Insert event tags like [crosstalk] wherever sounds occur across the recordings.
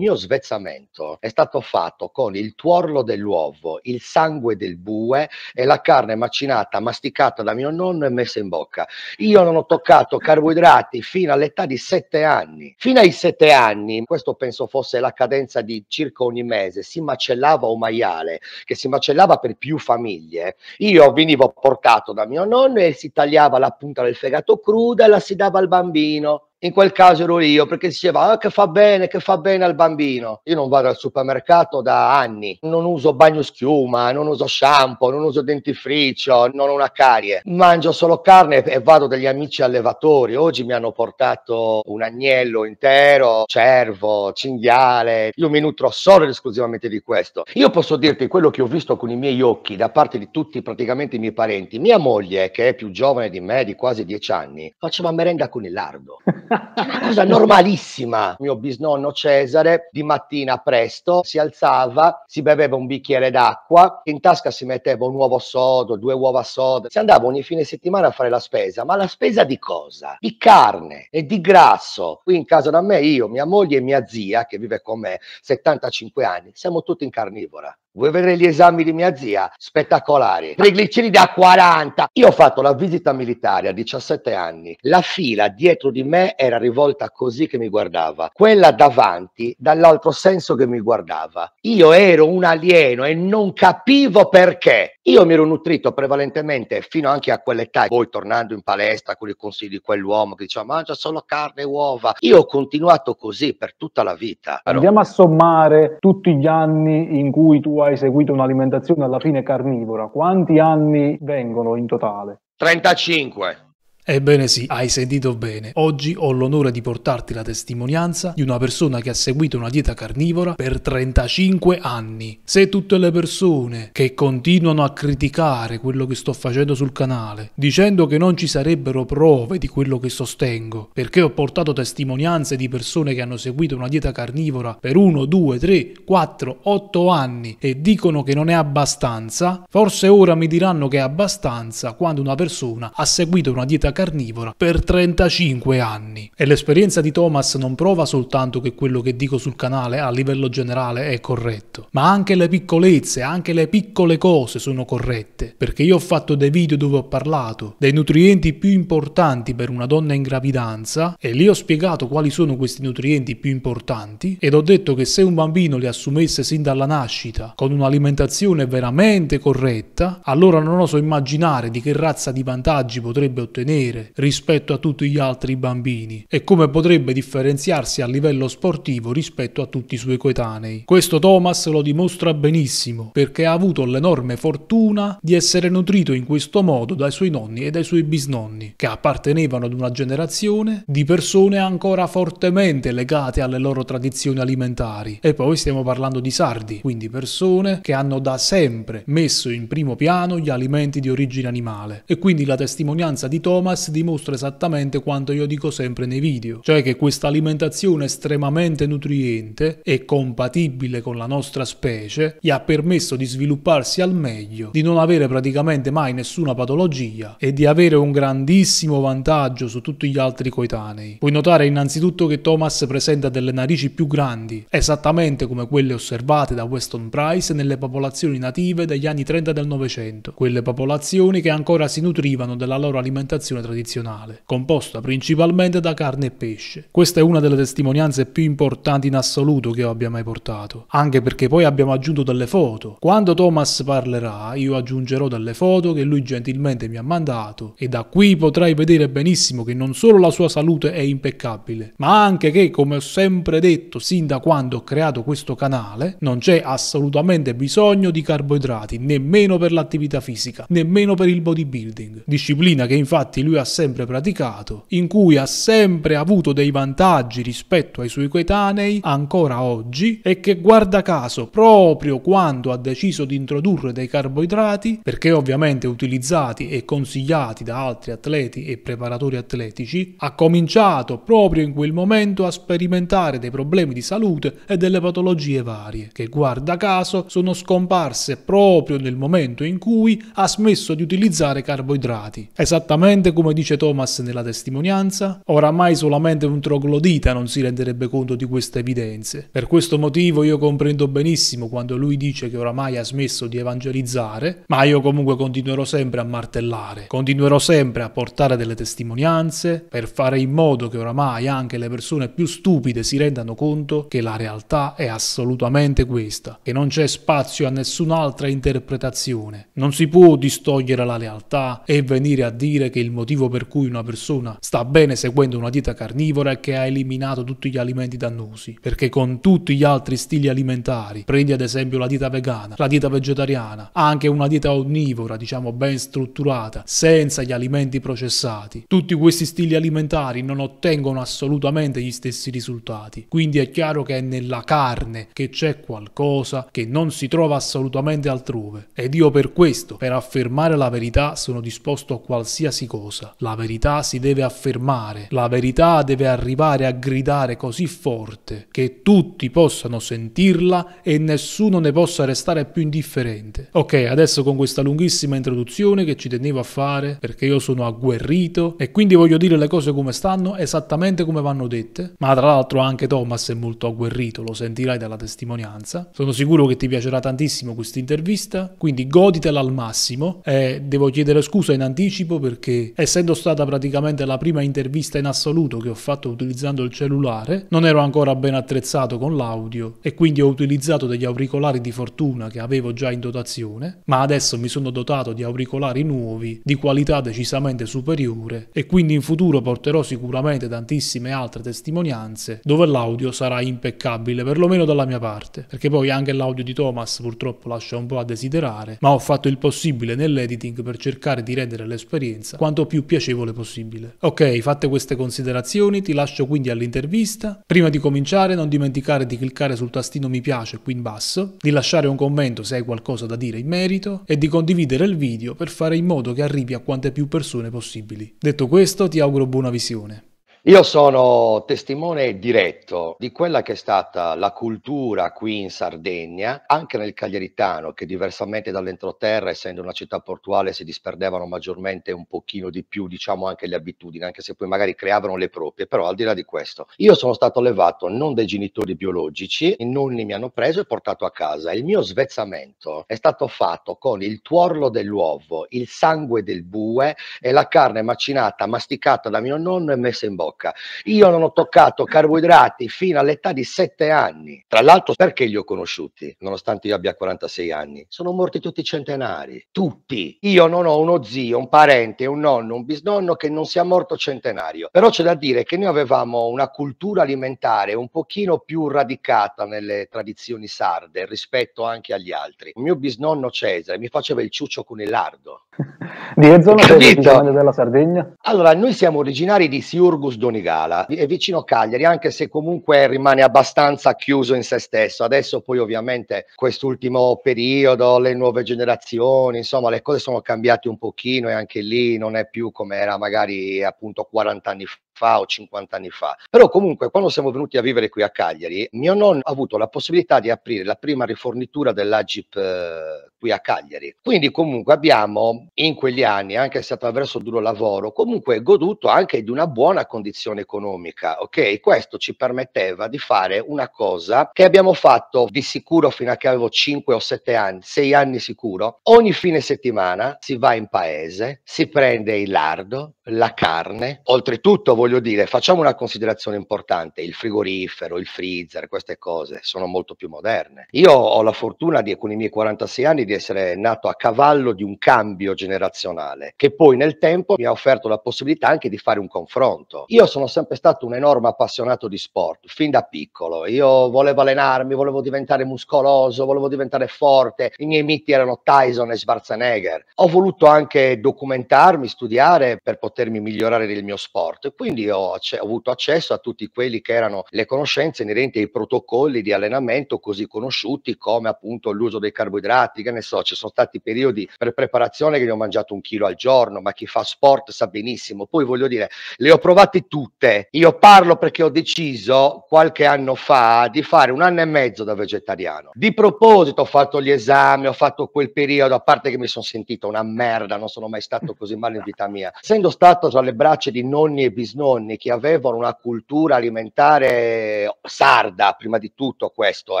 mio svezzamento è stato fatto con il tuorlo dell'uovo, il sangue del bue e la carne macinata, masticata da mio nonno e messa in bocca. Io non ho toccato carboidrati fino all'età di sette anni. Fino ai sette anni, questo penso fosse la cadenza di circa ogni mese, si macellava un maiale che si macellava per più famiglie. Io venivo portato da mio nonno e si tagliava la punta del fegato cruda e la si dava al bambino in quel caso ero io perché diceva ah, che fa bene, che fa bene al bambino. Io non vado al supermercato da anni, non uso bagno schiuma, non uso shampoo, non uso dentifricio, non ho una carie. Mangio solo carne e vado dagli amici allevatori. Oggi mi hanno portato un agnello intero, cervo, cinghiale. Io mi nutro solo ed esclusivamente di questo. Io posso dirti quello che ho visto con i miei occhi da parte di tutti praticamente i miei parenti. Mia moglie, che è più giovane di me di quasi dieci anni, faceva merenda con il lardo. [laughs] una cosa normalissima. Mio bisnonno Cesare di mattina presto si alzava, si beveva un bicchiere d'acqua, in tasca si metteva un uovo sodo, due uova sodo, si andava ogni fine settimana a fare la spesa, ma la spesa di cosa? Di carne e di grasso. Qui in casa da me io, mia moglie e mia zia che vive con me, 75 anni, siamo tutti in carnivora. Vuoi vedere gli esami di mia zia? Spettacolari. Trigliceridi a 40. Io ho fatto la visita militare a 17 anni. La fila dietro di me era rivolta così che mi guardava. Quella davanti dall'altro senso che mi guardava. Io ero un alieno e non capivo perché. Io mi ero nutrito prevalentemente fino anche a quell'età, poi tornando in palestra con i consigli di quell'uomo che diceva mangia solo carne e uova. Io ho continuato così per tutta la vita. Però... Andiamo a sommare tutti gli anni in cui tu hai seguito un'alimentazione alla fine carnivora. Quanti anni vengono in totale? 35. Ebbene sì, hai sentito bene. Oggi ho l'onore di portarti la testimonianza di una persona che ha seguito una dieta carnivora per 35 anni. Se tutte le persone che continuano a criticare quello che sto facendo sul canale, dicendo che non ci sarebbero prove di quello che sostengo, perché ho portato testimonianze di persone che hanno seguito una dieta carnivora per 1, 2, 3, 4, 8 anni e dicono che non è abbastanza, forse ora mi diranno che è abbastanza quando una persona ha seguito una dieta dieta carnivora per 35 anni. E l'esperienza di Thomas non prova soltanto che quello che dico sul canale a livello generale è corretto, ma anche le piccolezze, anche le piccole cose sono corrette, perché io ho fatto dei video dove ho parlato dei nutrienti più importanti per una donna in gravidanza e lì ho spiegato quali sono questi nutrienti più importanti ed ho detto che se un bambino li assumesse sin dalla nascita con un'alimentazione veramente corretta, allora non oso immaginare di che razza di vantaggi potrebbe ottenere nere rispetto a tutti gli altri bambini e come potrebbe differenziarsi a livello sportivo rispetto a tutti i suoi coetanei. Questo Thomas lo dimostra benissimo perché ha avuto l'enorme fortuna di essere nutrito in questo modo dai suoi nonni e dai suoi bisnonni, che appartenevano ad una generazione di persone ancora fortemente legate alle loro tradizioni alimentari. E poi stiamo parlando di sardi, quindi persone che hanno da sempre messo in primo piano gli alimenti di origine animale. E quindi la testimonianza di Thomas Thomas dimostra esattamente quanto io dico sempre nei video, cioè che questa alimentazione estremamente nutriente e compatibile con la nostra specie gli ha permesso di svilupparsi al meglio, di non avere praticamente mai nessuna patologia e di avere un grandissimo vantaggio su tutti gli altri coetanei. Puoi notare innanzitutto che Thomas presenta delle narici più grandi, esattamente come quelle osservate da Weston Price nelle popolazioni native degli anni 30 del Novecento, quelle popolazioni che ancora si nutrivano della loro alimentazione alimentazione tradizionale, composta principalmente da carne e pesce. Questa è una delle testimonianze più importanti in assoluto che io abbia mai portato, anche perché poi abbiamo aggiunto delle foto. Quando Thomas parlerà, io aggiungerò delle foto che lui gentilmente mi ha mandato e da qui potrai vedere benissimo che non solo la sua salute è impeccabile, ma anche che, come ho sempre detto sin da quando ho creato questo canale, non c'è assolutamente bisogno di carboidrati, nemmeno per l'attività fisica, nemmeno per il bodybuilding. Disciplina che infatti lui lui ha sempre praticato, in cui ha sempre avuto dei vantaggi rispetto ai suoi coetanei ancora oggi e che guarda caso proprio quando ha deciso di introdurre dei carboidrati, perché ovviamente utilizzati e consigliati da altri atleti e preparatori atletici, ha cominciato proprio in quel momento a sperimentare dei problemi di salute e delle patologie varie, che guarda caso sono scomparse proprio nel momento in cui ha smesso di utilizzare carboidrati. Esattamente come come dice Thomas nella testimonianza, oramai solamente un troglodita non si renderebbe conto di queste evidenze. Per questo motivo io comprendo benissimo quando lui dice che oramai ha smesso di evangelizzare, ma io comunque continuerò sempre a martellare, continuerò sempre a portare delle testimonianze per fare in modo che oramai anche le persone più stupide si rendano conto che la realtà è assolutamente questa, che non c'è spazio a nessun'altra interpretazione. Non si può distogliere la realtà e venire a dire che il motivo motivo per cui una persona sta bene seguendo una dieta carnivora e che ha eliminato tutti gli alimenti dannosi, perché con tutti gli altri stili alimentari, prendi ad esempio la dieta vegana, la dieta vegetariana, anche una dieta onnivora, diciamo ben strutturata, senza gli alimenti processati, tutti questi stili alimentari non ottengono assolutamente gli stessi risultati. Quindi è chiaro che è nella carne che c'è qualcosa che non si trova assolutamente altrove. Ed io per questo, per affermare la verità, sono disposto a qualsiasi cosa diffusa. La verità si deve affermare, la verità deve arrivare a gridare così forte che tutti possano sentirla e nessuno ne possa restare più indifferente. Ok, adesso con questa lunghissima introduzione che ci tenevo a fare perché io sono agguerrito e quindi voglio dire le cose come stanno, esattamente come vanno dette, ma tra l'altro anche Thomas è molto agguerrito, lo sentirai dalla testimonianza. Sono sicuro che ti piacerà tantissimo questa intervista, quindi goditela al massimo e devo chiedere scusa in anticipo perché è essendo stata praticamente la prima intervista in assoluto che ho fatto utilizzando il cellulare, non ero ancora ben attrezzato con l'audio e quindi ho utilizzato degli auricolari di fortuna che avevo già in dotazione, ma adesso mi sono dotato di auricolari nuovi di qualità decisamente superiore e quindi in futuro porterò sicuramente tantissime altre testimonianze dove l'audio sarà impeccabile, perlomeno dalla mia parte, perché poi anche l'audio di Thomas purtroppo lascia un po' a desiderare, ma ho fatto il possibile nell'editing per cercare di rendere l'esperienza quanto più piacevole possibile. Ok, fatte queste considerazioni ti lascio quindi all'intervista. Prima di cominciare non dimenticare di cliccare sul tastino mi piace qui in basso, di lasciare un commento se hai qualcosa da dire in merito e di condividere il video per fare in modo che arrivi a quante più persone possibili. Detto questo ti auguro buona visione. Io sono testimone diretto di quella che è stata la cultura qui in Sardegna, anche nel Cagliaritano, che diversamente dall'entroterra, essendo una città portuale, si disperdevano maggiormente un pochino di più, diciamo, anche le abitudini, anche se poi magari creavano le proprie, però al di là di questo. Io sono stato allevato non dai genitori biologici, i nonni mi hanno preso e portato a casa. Il mio svezzamento è stato fatto con il tuorlo dell'uovo, il sangue del bue e la carne macinata, masticata da mio nonno e messa in bocca tocca. Io non ho toccato carboidrati fino all'età di 7 anni. Tra l'altro, perché li ho conosciuti, nonostante io abbia 46 anni? Sono morti tutti i centenari, tutti. Io non ho uno zio, un parente, un nonno, un bisnonno che non sia morto centenario. Però c'è da dire che noi avevamo una cultura alimentare un pochino più radicata nelle tradizioni sarde rispetto anche agli altri. Il mio bisnonno Cesare mi faceva il ciuccio con il lardo. [laughs] di che zona sei della Sardegna? Allora, noi siamo originari di Siurgus Donigala. È vicino Cagliari, anche se comunque rimane abbastanza chiuso in se stesso. Adesso poi ovviamente quest'ultimo periodo, le nuove generazioni, insomma le cose sono cambiate un pochino e anche lì non è più come era magari appunto 40 anni fa fa o 50 anni fa. Però comunque quando siamo venuti a vivere qui a Cagliari, mio nonno ha avuto la possibilità di aprire la prima rifornitura dell'Agip eh, qui a Cagliari. Quindi comunque abbiamo in quegli anni, anche se attraverso duro lavoro, comunque goduto anche di una buona condizione economica, ok? Questo ci permetteva di fare una cosa che abbiamo fatto di sicuro fino a che avevo 5 o 7 anni, 6 anni sicuro. Ogni fine settimana si va in paese, si prende il lardo, la carne, oltretutto voglio voglio dire, facciamo una considerazione importante, il frigorifero, il freezer, queste cose sono molto più moderne. Io ho la fortuna di, con i miei 46 anni di essere nato a cavallo di un cambio generazionale che poi nel tempo mi ha offerto la possibilità anche di fare un confronto. Io sono sempre stato un enorme appassionato di sport, fin da piccolo. Io volevo allenarmi, volevo diventare muscoloso, volevo diventare forte. I miei miti erano Tyson e Schwarzenegger. Ho voluto anche documentarmi, studiare per potermi migliorare nel mio sport. Quindi quindi ho, c- ho, avuto accesso a tutti quelli che erano le conoscenze inerenti ai protocolli di allenamento così conosciuti come appunto l'uso dei carboidrati, che ne so, ci sono stati periodi per preparazione che ne ho mangiato un chilo al giorno, ma chi fa sport sa benissimo. Poi voglio dire, le ho provate tutte. Io parlo perché ho deciso qualche anno fa di fare un anno e mezzo da vegetariano. Di proposito ho fatto gli esami, ho fatto quel periodo, a parte che mi sono sentito una merda, non sono mai stato così male in vita mia. Essendo stato tra le braccia di nonni e bisnonni, nonni che avevano una cultura alimentare sarda, prima di tutto questo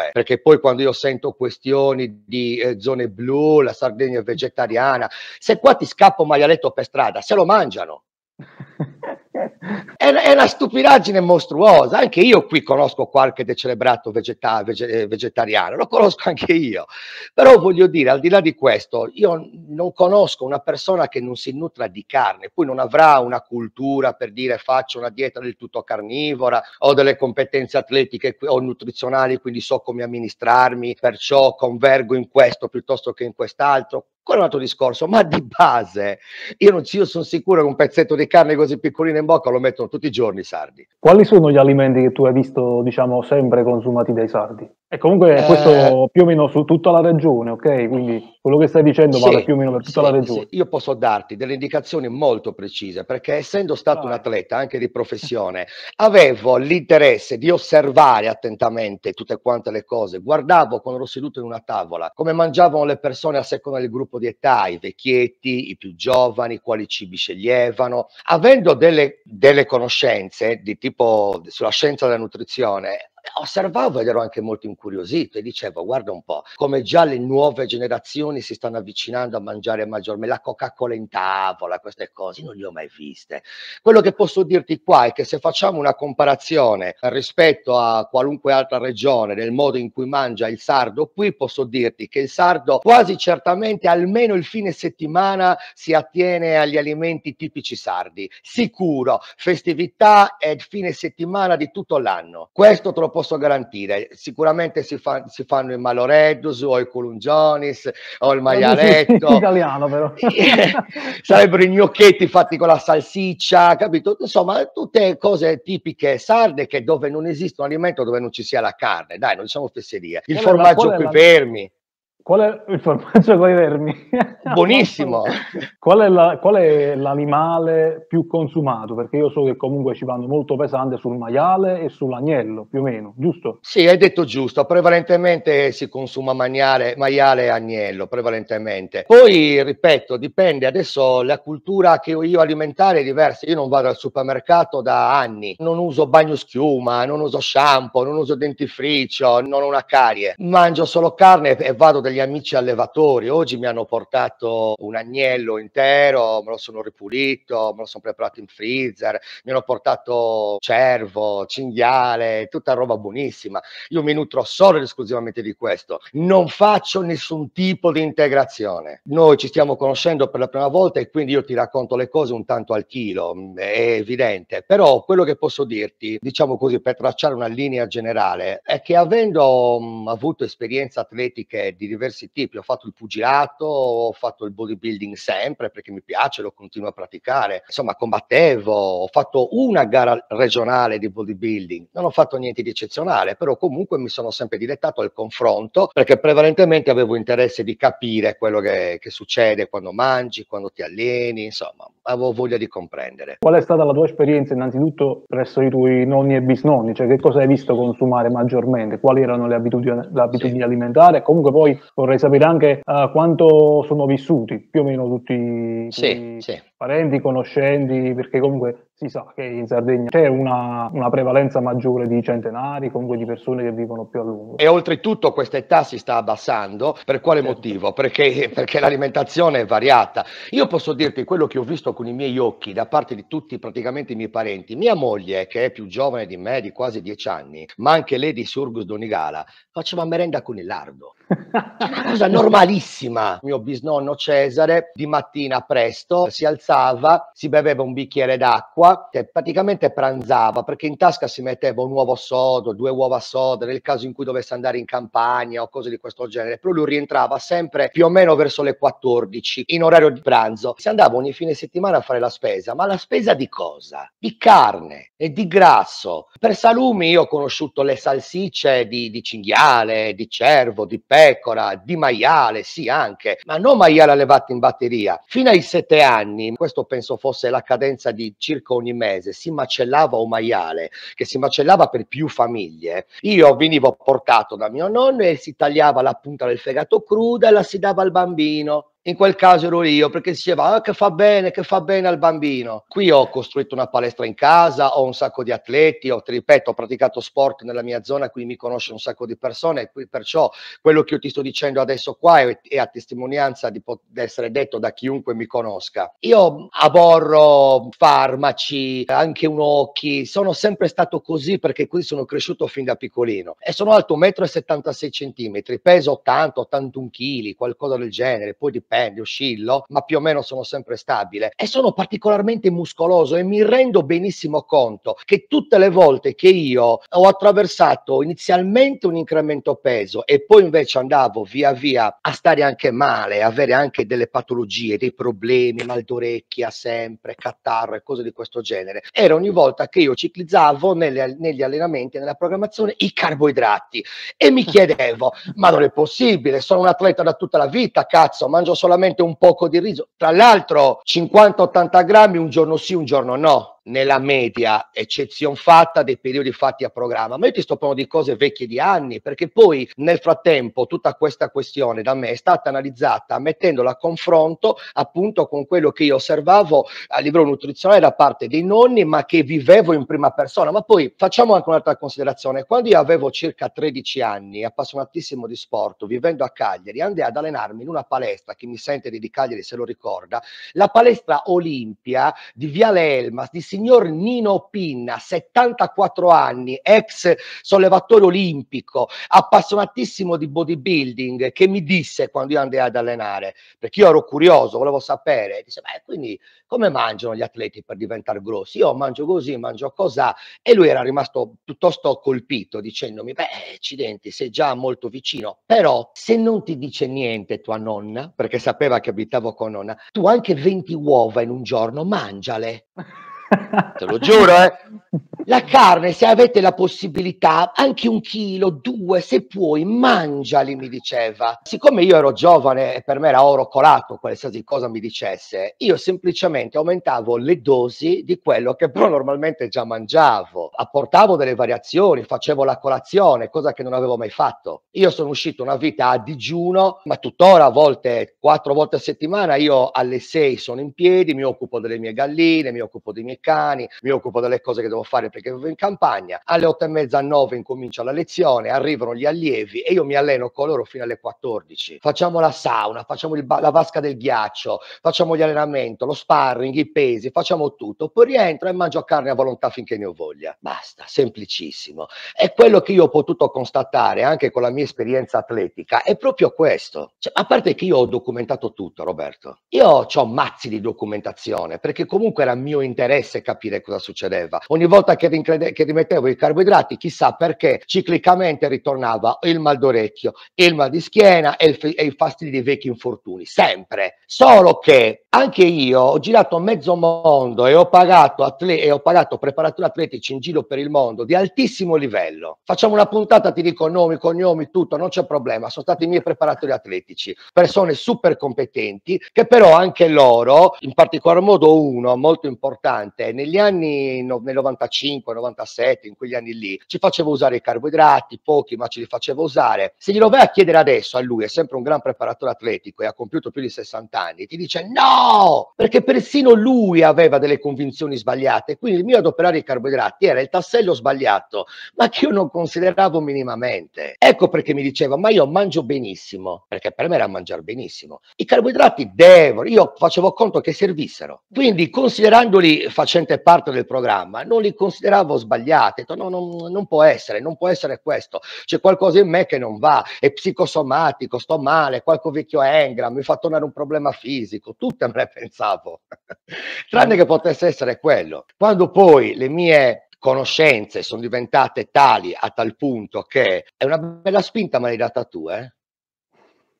è, eh. perché poi quando io sento questioni di eh, zone blu, la Sardegna è vegetariana, se qua ti scappa un maialetto per strada, se lo mangiano. [laughs] [laughs] è, una stupidaggine mostruosa. Anche io qui conosco qualche decelebrato vegeta- vege- eh, vegetariano, lo conosco anche io. Però voglio dire, al di là di questo, io non conosco una persona che non si nutra di carne, poi non avrà una cultura per dire faccio una dieta del tutto carnivora, ho delle competenze atletiche o nutrizionali, quindi so come amministrarmi, perciò convergo in questo piuttosto che in quest'altro quello è un altro discorso, ma di base, io, non, io sono sicuro che un pezzetto di carne così piccolino in bocca lo mettono tutti i giorni i sardi. Quali sono gli alimenti che tu hai visto, diciamo, sempre consumati dai sardi? E comunque eh, questo più o meno su tutta la regione, ok? Quindi quello che stai dicendo sì, vale più o meno per tutta sì, la regione. Sì. Io posso darti delle indicazioni molto precise, perché essendo stato ah. un atleta anche di professione, avevo l'interesse di osservare attentamente tutte quante le cose. Guardavo quando ero seduto in una tavola come mangiavano le persone a seconda del gruppo di età, i vecchietti, i più giovani, quali cibi sceglievano. Avendo delle, delle conoscenze di tipo sulla scienza della nutrizione, osservavo ed ero anche molto incuriosito e dicevo guarda un po' come già le nuove generazioni si stanno avvicinando a mangiare maggiormente la Coca-Cola in tavola, queste cose non le ho mai viste. Quello che posso dirti qua è che se facciamo una comparazione rispetto a qualunque altra regione nel modo in cui mangia il sardo, qui posso dirti che il sardo quasi certamente almeno il fine settimana si attiene agli alimenti tipici sardi, sicuro, festività e fine settimana di tutto l'anno. Questo te lo posso garantire. Sicuramente si, fa, si fanno il Maloreddus o il Colungionis o il maialetto. [laughs] italiano però. [laughs] Sarebbero i gnocchetti fatti con la salsiccia, capito? Insomma, tutte cose tipiche sarde che dove non esiste un alimento dove non ci sia la carne. Dai, non siamo fesserie. Il allora, eh, formaggio qui la... fermi. Qual è il formaggio con i vermi? [laughs] Buonissimo! qual, è la, qual, è l'animale più consumato? Perché io so che comunque ci vanno molto pesante sul maiale e sull'agnello, più o meno, giusto? Sì, hai detto giusto. Prevalentemente si consuma maniale, maiale e agnello, prevalentemente. Poi, ripeto, dipende. Adesso la cultura che ho io alimentare è diversa. Io non vado al supermercato da anni. Non uso bagno schiuma, non uso shampoo, non uso dentifricio, non ho una carie. Mangio solo carne e vado da degli amici allevatori, oggi mi hanno portato un agnello intero, me lo sono ripulito, me lo sono preparato in freezer, mi hanno portato cervo, cinghiale, tutta roba buonissima. Io mi nutro solo ed esclusivamente di questo. Non faccio nessun tipo di integrazione. Noi ci stiamo conoscendo per la prima volta e quindi io ti racconto le cose un tanto al chilo, mm, è evidente, però quello che posso dirti, diciamo così, per tracciare una linea generale, è che avendo mh, mm, avuto esperienze atletiche di diversi diversi tipi, ho fatto il pugilato, ho fatto il bodybuilding sempre perché mi piace, lo continuo a praticare, insomma combattevo, ho fatto una gara regionale di bodybuilding, non ho fatto niente di eccezionale, però comunque mi sono sempre dilettato al confronto perché prevalentemente avevo interesse di capire quello che, che succede quando mangi, quando ti alleni, insomma avevo voglia di comprendere. Qual è stata la tua esperienza innanzitutto presso i tuoi nonni e bisnonni? Cioè che cosa hai visto consumare maggiormente? Quali erano le abitudini, le abitudini sì. alimentari? Comunque poi vorrei sapere anche uh, quanto sono vissuti più o meno tutti. Sì, sì parenti, conoscenti, perché comunque si sa che in Sardegna c'è una, una, prevalenza maggiore di centenari, comunque di persone che vivono più a lungo. E oltretutto questa età si sta abbassando, per quale certo. motivo? Perché, perché, l'alimentazione è variata. Io posso dirti quello che ho visto con i miei occhi da parte di tutti praticamente i miei parenti. Mia moglie, che è più giovane di me, di quasi dieci anni, ma anche lei di Surgus Donigala, faceva merenda con il lardo una cosa normalissima. Mio bisnonno Cesare di mattina presto si alzava, si beveva un bicchiere d'acqua e praticamente pranzava perché in tasca si metteva un uovo sodo, due uova sode nel caso in cui dovesse andare in campagna o cose di questo genere. Però lui rientrava sempre più o meno verso le 14 in orario di pranzo. Si andava ogni fine settimana a fare la spesa, ma la spesa di cosa? Di carne e di grasso. Per salumi io ho conosciuto le salsicce di, di cinghiale, di cervo, di pesce pecora, di maiale, sì anche, ma non maiale allevato in batteria. Fino ai sette anni, questo penso fosse la cadenza di circa ogni mese, si macellava un maiale che si macellava per più famiglie. Io venivo portato da mio nonno e si tagliava la punta del fegato cruda e la si dava al bambino in quel caso ero io perché diceva ah, che fa bene, che fa bene al bambino. Qui ho costruito una palestra in casa, ho un sacco di atleti, ho, ti ripeto, ho praticato sport nella mia zona, qui mi conosce un sacco di persone, qui, perciò quello che io ti sto dicendo adesso qua è, è a testimonianza di pot- essere detto da chiunque mi conosca. Io aborro farmaci, anche un occhi, sono sempre stato così perché qui sono cresciuto fin da piccolino e sono alto 1,76 m, peso 80-81 kg, qualcosa del genere, poi di stipendio, oscillo, ma più o meno sono sempre stabile e sono particolarmente muscoloso e mi rendo benissimo conto che tutte le volte che io ho attraversato inizialmente un incremento peso e poi invece andavo via via a stare anche male, avere anche delle patologie, dei problemi, mal d'orecchia sempre, catarro e cose di questo genere, era ogni volta che io ciclizzavo nelle, negli allenamenti, nella programmazione, i carboidrati e mi [laughs] chiedevo, ma non è possibile, sono un atleta da tutta la vita, cazzo, mangio solamente un poco di riso. Tra l'altro 50-80 grammi un giorno sì, un giorno no nella media, eccezion fatta dei periodi fatti a programma. Ma io ti sto parlando di cose vecchie di anni, perché poi nel frattempo tutta questa questione da me è stata analizzata mettendola a confronto appunto con quello che io osservavo a livello nutrizionale da parte dei nonni, ma che vivevo in prima persona. Ma poi facciamo anche un'altra considerazione. Quando io avevo circa 13 anni, appassionatissimo di sport, vivendo a Cagliari, andai ad allenarmi in una palestra, chi mi sente di Cagliari se lo ricorda, la palestra Olimpia di Viale Elmas, di Signore signor Nino Pinna, 74 anni, ex sollevatore olimpico, appassionatissimo di bodybuilding, che mi disse quando io andai ad allenare, perché io ero curioso, volevo sapere, dice, beh, quindi come mangiano gli atleti per diventare grossi? Io mangio così, mangio cos'ha, e lui era rimasto piuttosto colpito dicendomi, beh, accidenti, sei già molto vicino, però se non ti dice niente tua nonna, perché sapeva che abitavo con nonna, tu anche 20 uova in un giorno, mangiale. [laughs] Te lo giuro, eh. La carne, se avete la possibilità, anche un chilo, due, se puoi, mangiali, mi diceva. Siccome io ero giovane e per me era oro colato, qualsiasi cosa mi dicesse, io semplicemente aumentavo le dosi di quello che però normalmente già mangiavo. Apportavo delle variazioni, facevo la colazione, cosa che non avevo mai fatto. Io sono uscito una vita a digiuno, ma tuttora a volte, quattro volte a settimana, io alle sei sono in piedi, mi occupo delle mie galline, mi occupo dei miei cani, mi occupo delle cose che devo fare perché vivo in campagna. Alle otto e mezza a nove incomincia la lezione, arrivano gli allievi e io mi alleno con loro fino alle 14. Facciamo la sauna, facciamo ba- la vasca del ghiaccio, facciamo gli allenamenti, lo sparring, i pesi, facciamo tutto. Poi rientro e mangio carne a volontà finché ne ho voglia. Basta, semplicissimo. E quello che io ho potuto constatare anche con la mia esperienza atletica è proprio questo. Cioè, a parte che io ho documentato tutto, Roberto. Io ho mazzi di documentazione perché comunque era mio interesse interesse capire cosa succedeva. Ogni volta che, che, rimettevo i carboidrati, chissà perché, ciclicamente ritornava il mal d'orecchio, il mal di schiena e il, e il fastidio dei vecchi infortuni, sempre. Solo che anche io ho girato mezzo mondo e ho pagato, atle- e ho pagato preparatori atletici in giro per il mondo di altissimo livello. Facciamo una puntata, ti dico nomi, cognomi, tutto, non c'è problema. Sono stati i miei preparatori atletici, persone super competenti che però anche loro, in particolar modo uno molto importante, parte, negli anni no, nel 95, 97, in quegli anni lì, ci facevo usare i carboidrati, pochi, ma ce li facevo usare. Se glielo vai a chiedere adesso a lui, è sempre un gran preparatore atletico e ha compiuto più di 60 anni, ti dice no, perché persino lui aveva delle convinzioni sbagliate, quindi il mio adoperare i carboidrati era il tassello sbagliato, ma che io non consideravo minimamente. Ecco perché mi diceva, ma io mangio benissimo, perché per me era mangiare benissimo. I carboidrati devono, io facevo conto che servissero, quindi considerandoli facevo facente parte del programma, non li consideravo sbagliate, no, non, non, può essere, non può essere questo, c'è qualcosa in me che non va, è psicosomatico, sto male, qualche vecchio engram, mi fa tornare un problema fisico, tutte me le pensavo, [laughs] tranne che potesse essere quello. Quando poi le mie conoscenze sono diventate tali a tal punto che è una bella spinta me l'hai data tu, eh?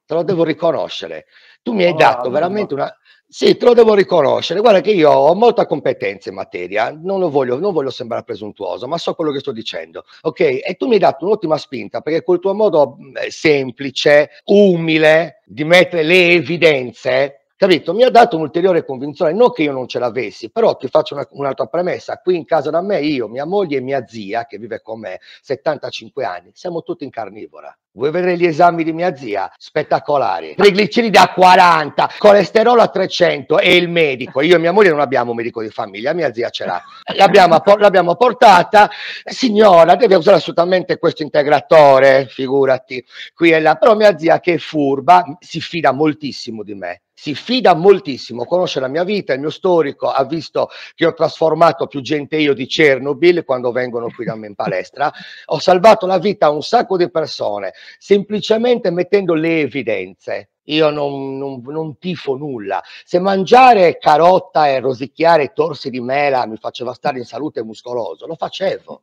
te lo devo riconoscere, tu mi hai oh, dato veramente una sì, te lo devo riconoscere. Guarda che io ho molta competenza in materia, non, voglio, non voglio sembrare presuntuoso, ma so quello che sto dicendo. Ok? E tu mi hai dato un'ottima spinta perché col tuo modo eh, semplice, umile di mettere le evidenze, capito? Mi ha dato un'ulteriore convinzione, non che io non ce l'avessi, però ti faccio una, un'altra premessa, qui in casa da me io, mia moglie e mia zia, che vive con me, 75 anni, siamo tutti in carnivora, Vuoi vedere gli esami di mia zia? Spettacolari. Trigliceridi a 40, colesterolo a 300 e il medico. Io e mia moglie non abbiamo un medico di famiglia, mia zia ce l'ha. L'abbiamo, l'abbiamo portata. Signora, deve usare assolutamente questo integratore, figurati. Qui è la... Però mia zia che è furba, si fida moltissimo di me si fida moltissimo, conosce la mia vita, il mio storico, ha visto che ho trasformato più gente io di Chernobyl quando vengono qui da me in palestra, ho salvato la vita a un sacco di persone, semplicemente mettendo le evidenze. Io non, non, non, tifo nulla. Se mangiare carota e rosicchiare torsi di mela mi faceva stare in salute muscoloso, lo facevo.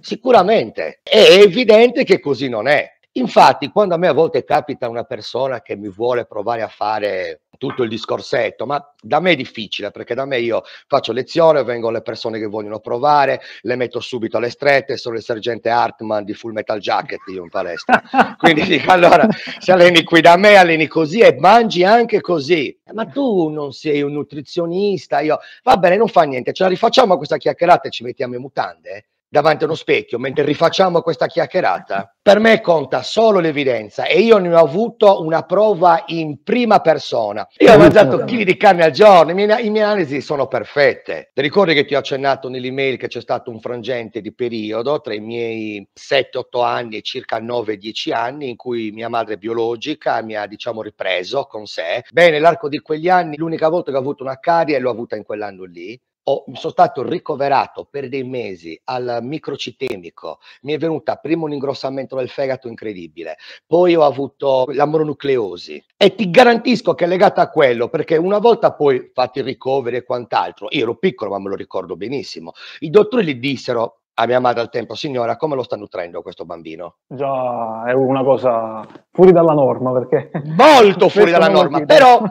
Sicuramente. È evidente che così non è. Infatti, quando a me a volte capita una persona che mi vuole provare a fare tutto il discorsetto, ma da me è difficile perché da me io faccio lezione, vengono le persone che vogliono provare, le metto subito alle strette, sono il sergente Hartman di Full Metal Jacket io in palestra. [laughs] Quindi dico allora, se alleni qui da me, alleni così e mangi anche così. Eh, ma tu non sei un nutrizionista, io va bene, non fa niente, ce la rifacciamo a questa chiacchierata e ci mettiamo in mutande davanti a uno specchio mentre rifacciamo questa chiacchierata, per me conta solo l'evidenza e io ne ho avuto una prova in prima persona. Io ho mangiato chili di carne al giorno, le mie, mie, analisi sono perfette. Ti ricordi che ti ho accennato nell'email che c'è stato un frangente di periodo tra i miei 7-8 anni e circa 9-10 anni in cui mia madre biologica mi ha diciamo ripreso con sé. Bene, nell'arco di quegli anni l'unica volta che ho avuto una carie l'ho avuta in quell'anno lì ho, sono stato ricoverato per dei mesi al microcitemico, mi è venuta prima un ingrossamento del fegato incredibile, poi ho avuto la mononucleosi e ti garantisco che è legata a quello perché una volta poi fatti i ricoveri e quant'altro, io ero piccolo ma me lo ricordo benissimo, i dottori gli dissero a mia madre al tempo, signora, come lo sta nutrendo questo bambino? Già, è una cosa fuori dalla norma, perché... Molto fuori [laughs] dalla norma, però,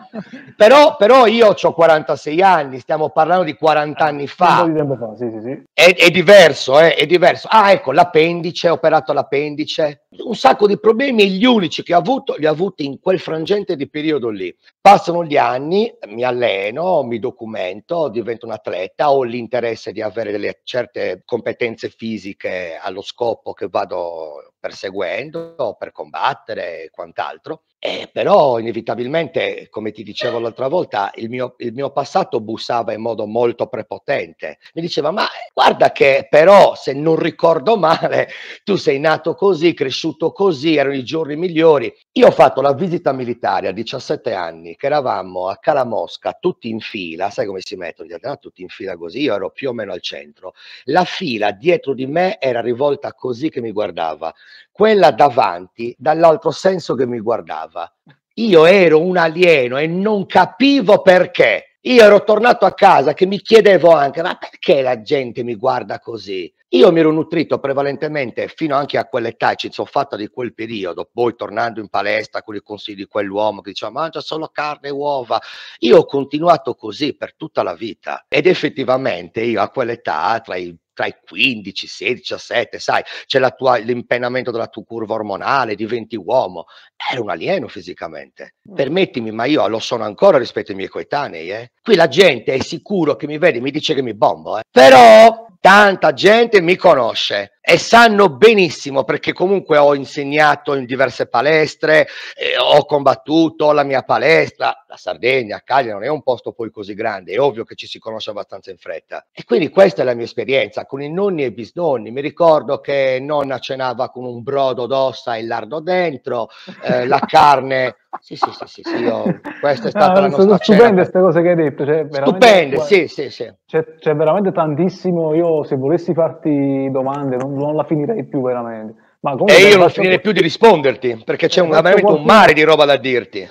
però, però, io ho 46 anni, stiamo parlando di 40 anni fa. fa sì, sì, sì. È, è, diverso, eh, è diverso. Ah, ecco, l'appendice, ho operato l'appendice, un sacco di problemi, e gli unici che ho avuto, li ho avuti in quel frangente di periodo lì. Passano gli anni, mi alleno, mi documento, divento un atleta, ho l'interesse di avere delle certe competenze presenze fisiche allo scopo che vado perseguendo, o per combattere e quant'altro, eh, però inevitabilmente, come ti dicevo l'altra volta, il mio, il mio, passato bussava in modo molto prepotente. Mi diceva, ma eh, guarda che però, se non ricordo male, tu sei nato così, cresciuto così, erano i giorni migliori. Io ho fatto la visita militare a 17 anni, che eravamo a Calamosca, tutti in fila, sai come si mettono gli atleti, ah, tutti in fila così, io ero più o meno al centro. La fila dietro di me era rivolta così che mi guardava, quella davanti dall'altro senso che mi guardava parlava. Io ero un alieno e non capivo perché. Io ero tornato a casa che mi chiedevo anche, ma perché la gente mi guarda così? Io mi ero nutrito prevalentemente fino anche a quell'età, ci sono fatta di quel periodo, poi tornando in palestra con i consigli di quell'uomo che diceva mangia solo carne e uova. Io ho continuato così per tutta la vita ed effettivamente io a quell'età, tra i tra i 15, 16, 17, sai, c'è l'impennamento della tua curva ormonale, diventi uomo, era un alieno fisicamente. Mm. Permettimi, ma io lo sono ancora rispetto ai miei coetanei. Eh. Qui la gente è sicuro che mi vede, mi dice che mi bombo, eh. però tanta gente mi conosce e sanno benissimo perché comunque ho insegnato in diverse palestre, eh, ho combattuto la mia palestra, la Sardegna, Cagliari non è un posto poi così grande, è ovvio che ci si conosce abbastanza in fretta. E quindi questa è la mia esperienza con i nonni e i bisnonni. Mi ricordo che nonna cenava con un brodo d'ossa e lardo dentro, eh, la [laughs] carne... Sì, sì, sì, sì, sì io, questa è stata no, la nostra Sono stupende queste cose che hai detto. Cioè, stupende, sì, sì, sì. C'è, c'è veramente tantissimo. Io se volessi farti domande non non la finirei più veramente. Ma e io non finirei più di risponderti, perché c'è eh, un, veramente un mare di roba da dirti.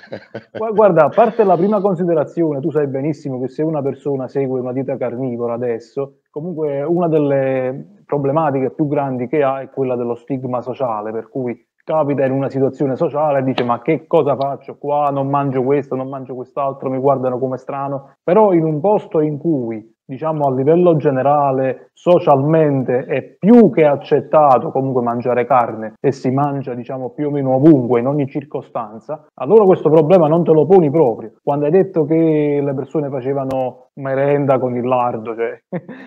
[laughs] Guarda, a parte la prima considerazione, tu sai benissimo che se una persona segue una dieta carnivora adesso, comunque una delle problematiche più grandi che ha è quella dello stigma sociale, per cui capita in una situazione sociale e dice ma che cosa faccio qua, non mangio questo, non mangio quest'altro, mi guardano come strano, però in un posto in cui diciamo a livello generale socialmente è più che accettato comunque mangiare carne e si mangia diciamo più o meno ovunque in ogni circostanza allora questo problema non te lo poni proprio quando hai detto che le persone facevano merenda con il lardo, cioè.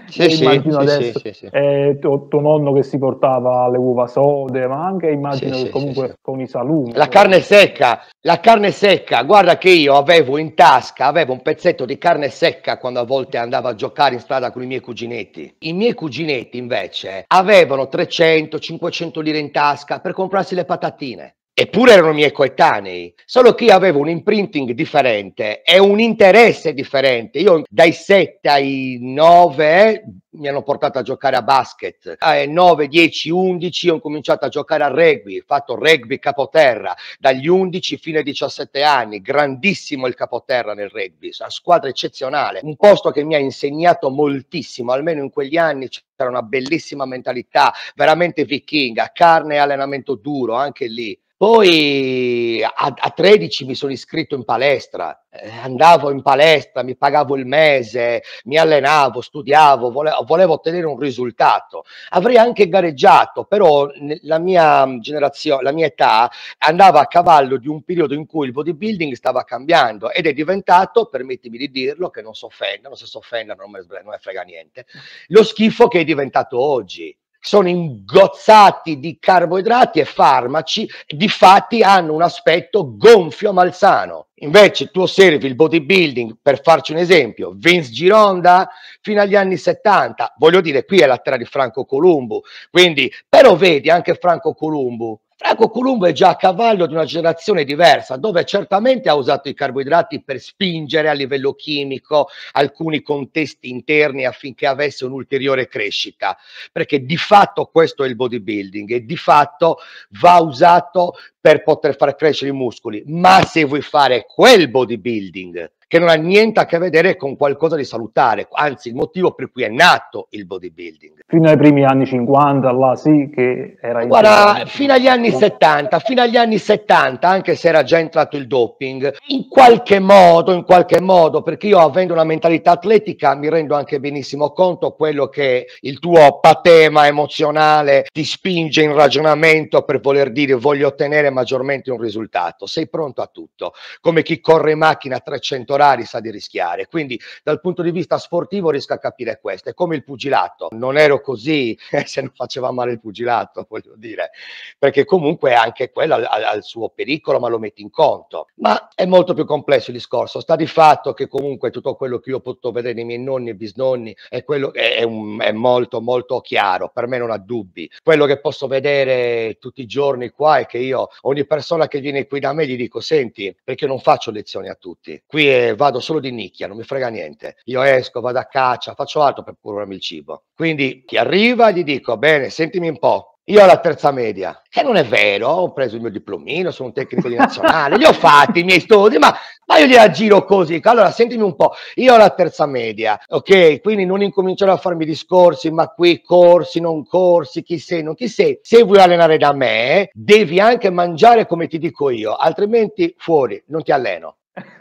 Sì, sì, immagino sì, adesso sì, sì, eh, tuo, tuo, nonno che si portava le uova sode, ma anche immagino che comunque con i salumi. La carne secca, la carne secca, guarda che io avevo in tasca, avevo un pezzetto di carne secca quando a volte andavo a giocare in strada con i miei cuginetti. I miei cuginetti invece avevano 300, 500 lire in tasca per comprarsi le patatine eppure erano miei coetanei, solo che io avevo un imprinting differente e un interesse differente. Io dai 7 ai 9 eh, mi hanno portato a giocare a basket, ai 9, 10, 11 ho cominciato a giocare a rugby, ho fatto rugby capoterra dagli 11 fino ai 17 anni, grandissimo il capoterra nel rugby, una squadra eccezionale, un posto che mi ha insegnato moltissimo, almeno in quegli anni c'era una bellissima mentalità, veramente vichinga, carne e allenamento duro anche lì. Poi a, a 13 mi sono iscritto in palestra, eh, andavo in palestra, mi pagavo il mese, mi allenavo, studiavo, volevo, volevo ottenere un risultato. Avrei anche gareggiato, però la mia generazione, la mia età andava a cavallo di un periodo in cui il bodybuilding stava cambiando ed è diventato, permettimi di dirlo, che non si offendano, se si offendano non me ne frega niente, lo schifo che è diventato oggi sono ingozzati di carboidrati e farmaci, di fatti hanno un aspetto gonfio malsano. Invece tu osservi il bodybuilding, per farci un esempio, Vince Gironda fino agli anni 70, voglio dire qui è la terra di Franco Columbo, quindi però vedi anche Franco Columbo Franco Columbo è già a cavallo di una generazione diversa, dove certamente ha usato i carboidrati per spingere a livello chimico alcuni contesti interni affinché avesse un'ulteriore crescita, perché di fatto questo è il bodybuilding e di fatto va usato per poter far crescere i muscoli, ma se vuoi fare quel bodybuilding che non ha niente a che vedere con qualcosa di salutare, anzi il motivo per cui è nato il bodybuilding. Fino ai primi anni 50, là sì, che era... Guarda, fino agli anni 70, fino agli anni 70, anche se era già entrato il doping, in qualche modo, in qualche modo, perché io avendo una mentalità atletica mi rendo anche benissimo conto quello che il tuo patema emozionale ti spinge in ragionamento per voler dire voglio ottenere maggiormente un risultato, sei pronto a tutto, come chi corre in macchina a 300 particolari sa di rischiare. Quindi dal punto di vista sportivo riesco a capire questo. È come il pugilato. Non ero così [laughs] eh, se non faceva male il pugilato, [laughs] voglio dire, perché comunque anche quello ha il suo pericolo, ma lo metti in conto. Ma è molto più complesso il discorso. Sta di fatto che comunque tutto quello che io ho potuto vedere nei miei nonni e bisnonni è, quello, è, è, un, è molto, molto chiaro. Per me non ha dubbi. Quello che posso vedere tutti i giorni qua è che io, ogni persona che viene qui da me, gli dico: Senti, perché non faccio lezioni a tutti. Qui è vado solo di nicchia, non mi frega niente. Io esco, vado a caccia, faccio altro per curarmi il cibo. Quindi chi arriva gli dico, bene, sentimi un po'. Io ho la terza media, che non è vero, ho preso il mio diplomino, sono un tecnico di nazionale, li ho fatti i miei studi, ma, ma io li aggiro così. Allora, sentimi un po', io ho la terza media, ok? Quindi non incominciare a farmi discorsi, ma qui corsi, non corsi, chi sei, non chi sei. Se vuoi allenare da me, devi anche mangiare come ti dico io, altrimenti fuori, non ti alleno.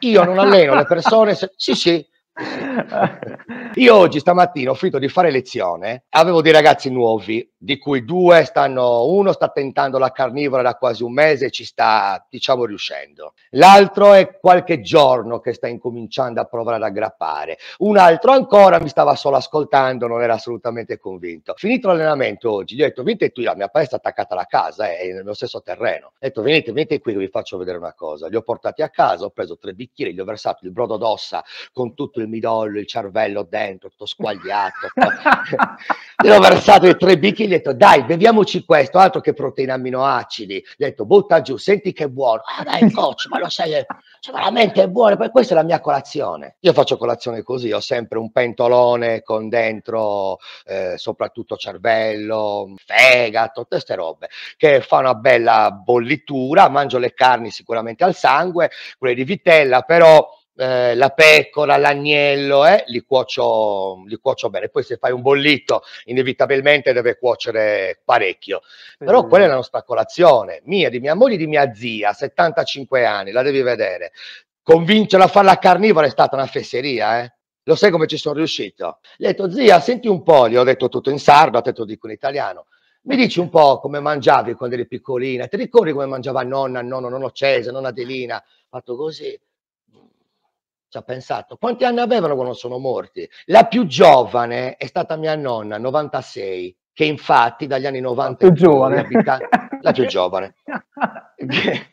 Io non alleno le persone, se, sì, sì, [laughs] Io oggi stamattina ho finito di fare lezione, avevo dei ragazzi nuovi, di cui due stanno, uno sta tentando la carnivora da quasi un mese e ci sta, diciamo, riuscendo. L'altro è qualche giorno che sta incominciando a provare ad aggrappare. Un altro ancora mi stava solo ascoltando, non era assolutamente convinto. Finito l'allenamento oggi, gli ho detto, venite tu, la mia palestra è attaccata alla casa, eh, è nel mio stesso terreno. Ho detto, venite, venite qui vi faccio vedere una cosa. Li ho portati a casa, ho preso tre bicchieri, gli ho versato il brodo d'ossa con tutto il io mi do il cervello dentro, tutto squagliato. [laughs] [laughs] Gli ho versato i tre bicchieri e ho detto dai, beviamoci questo, altro che proteine aminoacidi. Gli ho detto butta giù, senti che buono. Ah dai [laughs] coach, ma lo sai, è cioè, veramente buono. Poi questa è la mia colazione. Io faccio colazione così, ho sempre un pentolone con dentro eh, soprattutto cervello, fegato, tutte queste robe, che fa una bella bollitura, mangio le carni sicuramente al sangue, quelle di vitella, però eh, la pecora, l'agnello, eh, li, cuocio, li cuocio bene. Poi se fai un bollito, inevitabilmente deve cuocere parecchio. Però mm. quella è la nostra colazione, mia, di mia moglie, di mia zia, 75 anni, la devi vedere. Convincerla a fare la carnivora è stata una fesseria, eh. Lo sai come ci sono riuscito? Le ho detto, zia, senti un po', gli ho detto tutto in sardo, te lo dico in italiano. Mi dici un po' come mangiavi quando eri piccolina? Ti ricordi come mangiava nonna, nonno, nonno Cesare, nonna Adelina? Fatto così ci ha pensato. Quanti anni avevano quando sono morti? La più giovane è stata mia nonna, 96, che infatti dagli anni 90... La più giovane. Abitante, la più giovane. che,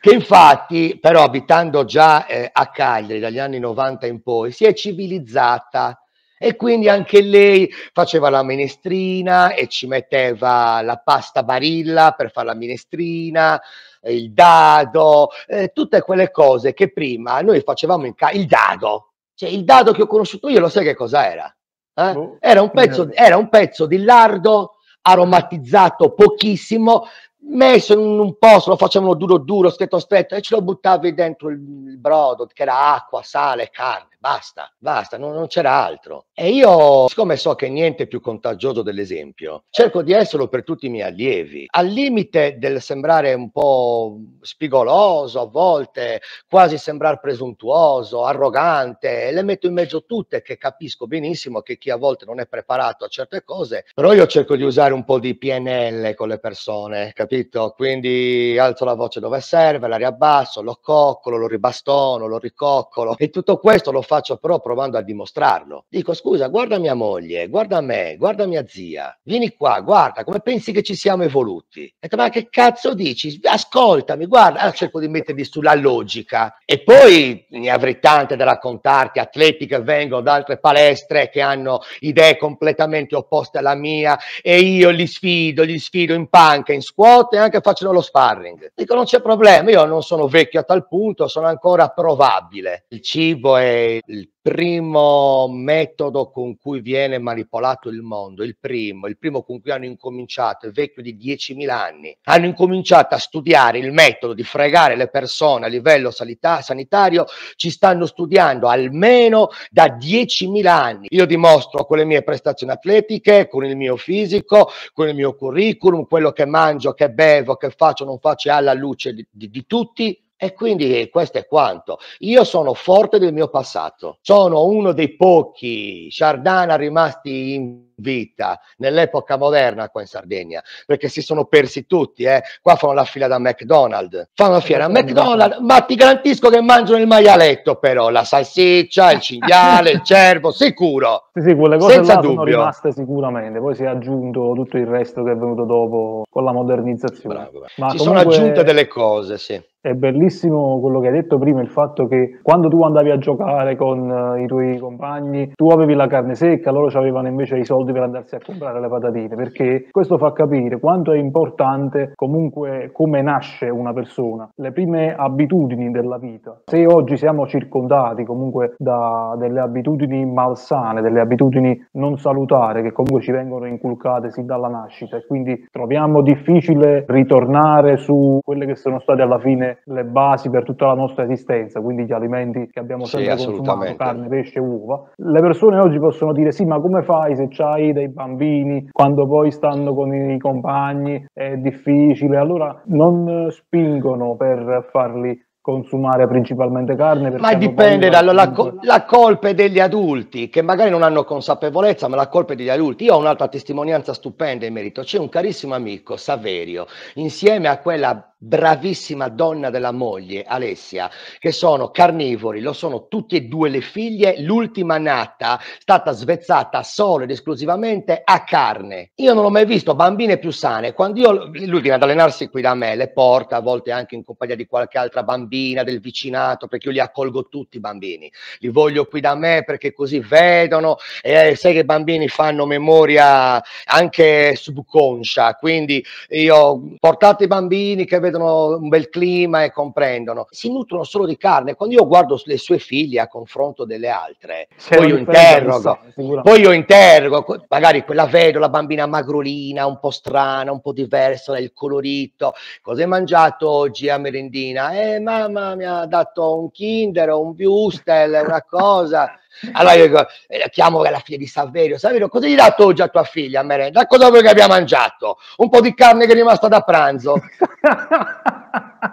che, infatti però abitando già eh, a Cagliari dagli anni 90 in poi si è civilizzata e quindi anche lei faceva la minestrina e ci metteva la pasta barilla per fare la minestrina, eh, il dado, eh, tutte quelle cose che prima noi facevamo in casa, il dado, cioè il dado che ho conosciuto io lo sai che cosa era? Eh? Boh, era, un pezzo, era un pezzo di lardo aromatizzato pochissimo, messo in un posto, lo facevano duro duro, stretto stretto e ce lo buttavi dentro il brodo che era acqua, sale, carne basta, basta, non, non c'era altro. E io, siccome so che niente è più contagioso dell'esempio, cerco di esserlo per tutti i miei allievi, al limite del sembrare un po' spigoloso a volte, quasi sembrare presuntuoso, arrogante, le metto in mezzo tutte che capisco benissimo che chi a volte non è preparato a certe cose, però io cerco di usare un po' di PNL con le persone, capito? Quindi alzo la voce dove serve, la riabbasso, lo coccolo, lo ribastono, lo ricoccolo e tutto questo lo faccio faccio però provando a dimostrarlo. Dico scusa, guarda mia moglie, guarda me, guarda mia zia, vieni qua, guarda come pensi che ci siamo evoluti. E ma che cazzo dici? Ascoltami, guarda, allora, cerco di mettervi sulla logica. E poi ne avrei tante da raccontarti, atleti che vengono da altre palestre che hanno idee completamente opposte alla mia e io li sfido, li sfido in panca, in squat e anche faccio lo sparring. Dico non c'è problema, io non sono vecchio a tal punto, sono ancora provabile. Il cibo è il primo metodo con cui viene manipolato il mondo, il primo, il primo con cui hanno incominciato, è vecchio di 10.000 anni, hanno incominciato a studiare il metodo di fregare le persone a livello sanità, sanitario, ci stanno studiando almeno da 10.000 anni. Io dimostro con le mie prestazioni atletiche, con il mio fisico, con il mio curriculum, quello che mangio, che bevo, che faccio, non faccio, alla luce di, di, di tutti e quindi eh, questo è quanto. Io sono forte del mio passato, sono uno dei pochi Sardana rimasti in vita nell'epoca moderna qua in Sardegna, perché si sono persi tutti, eh. qua fanno la fila da McDonald's, fanno la fila da McDonald's, ma ti garantisco che mangiano il maialetto però, la salsiccia, il cinghiale, il cervo, sicuro. Sì, sì, quelle cose Senza là dubbio. sono rimaste sicuramente, poi si è aggiunto tutto il resto che è venuto dopo con la modernizzazione. Bravo, bravo. Ma Ci comunque... sono aggiunte delle cose, sì. È bellissimo quello che hai detto prima, il fatto che quando tu andavi a giocare con eh, i tuoi compagni, tu avevi la carne secca, loro avevano invece i soldi per andarsi a comprare le patatine, perché questo fa capire quanto è importante comunque come nasce una persona, le prime abitudini della vita. Se oggi siamo circondati comunque da delle abitudini malsane, delle abitudini non salutare che comunque ci vengono inculcate sin dalla nascita e quindi troviamo difficile ritornare su quelle che sono state alla fine le basi per tutta la nostra esistenza, quindi gli alimenti che abbiamo sempre sì, consumato, carne, pesce, uova. Le persone oggi possono dire sì, ma come fai se hai dei bambini, quando poi stanno con i compagni è difficile, allora non spingono per farli consumare principalmente carne. Ma dipende dalla la, la colpa degli adulti che magari non hanno consapevolezza, ma la colpa degli adulti. Io ho un'altra testimonianza stupenda in merito. C'è un carissimo amico, Saverio, insieme a quella bravissima donna della moglie Alessia, che sono carnivori, lo sono tutti e due le figlie, l'ultima nata è stata svezzata solo ed esclusivamente a carne. Io non ho mai visto bambine più sane, quando io l'ultima ad allenarsi qui da me, le porta a volte anche in compagnia di qualche altra bambina del vicinato, perché io li accolgo tutti i bambini, li voglio qui da me perché così vedono e eh, sai che i bambini fanno memoria anche subconscia, quindi io portate i bambini che vedono vedono un bel clima e comprendono, si nutrono solo di carne. Quando io guardo le sue figlie a confronto delle altre, poi io, interrogo, poi io interrogo, magari quella vedo, la bambina magrolina, un po' strana, un po' diversa nel colorito, cosa hai mangiato oggi a merendina? Eh mamma mi ha dato un kinder un bustel, una cosa. Allora io eh, chiamo la figlia di Saverio, Saverio cosa hai dato oggi a tua figlia a merenda? Cosa vuoi che abbia mangiato? Un po' di carne che è rimasta da pranzo. [laughs]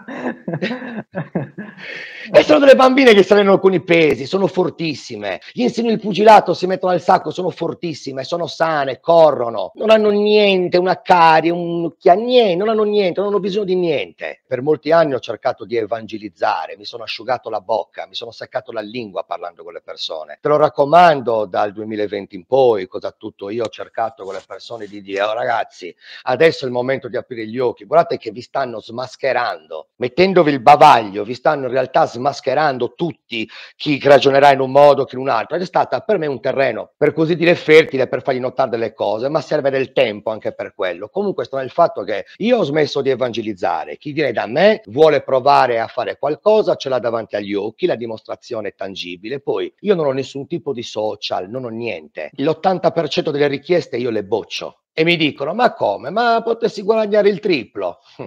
e sono delle bambine che si allenano con i pesi, sono fortissime. Gli insegno il pugilato, si mettono al sacco, sono fortissime, sono sane, corrono, non hanno niente, una carie, un niente, non hanno niente, non hanno bisogno di niente. Per molti anni ho cercato di evangelizzare, mi sono asciugato la bocca, mi sono seccato la lingua parlando con le persone. Te lo raccomando dal 2020 in poi, cosa tutto io ho cercato con le persone di dire, oh ragazzi, adesso è il momento di aprire gli occhi, guardate che vi stanno smascherando, mettendovi il bavaglio, vi stanno in realtà smascherando tutti, chi ragionerà in un modo, chi in un altro. Ed è stata per me un terreno, per così dire, fertile per fargli notare delle cose, ma serve del tempo anche per quello. Comunque sto nel fatto che io ho smesso di evangelizzare. Chi viene da me vuole provare a fare qualcosa, ce l'ha davanti agli occhi, la dimostrazione è tangibile. Poi io non ho nessun tipo di social, non ho niente. L'80% delle richieste io le boccio e mi dicono: Ma come? Ma potessi guadagnare il triplo? Hm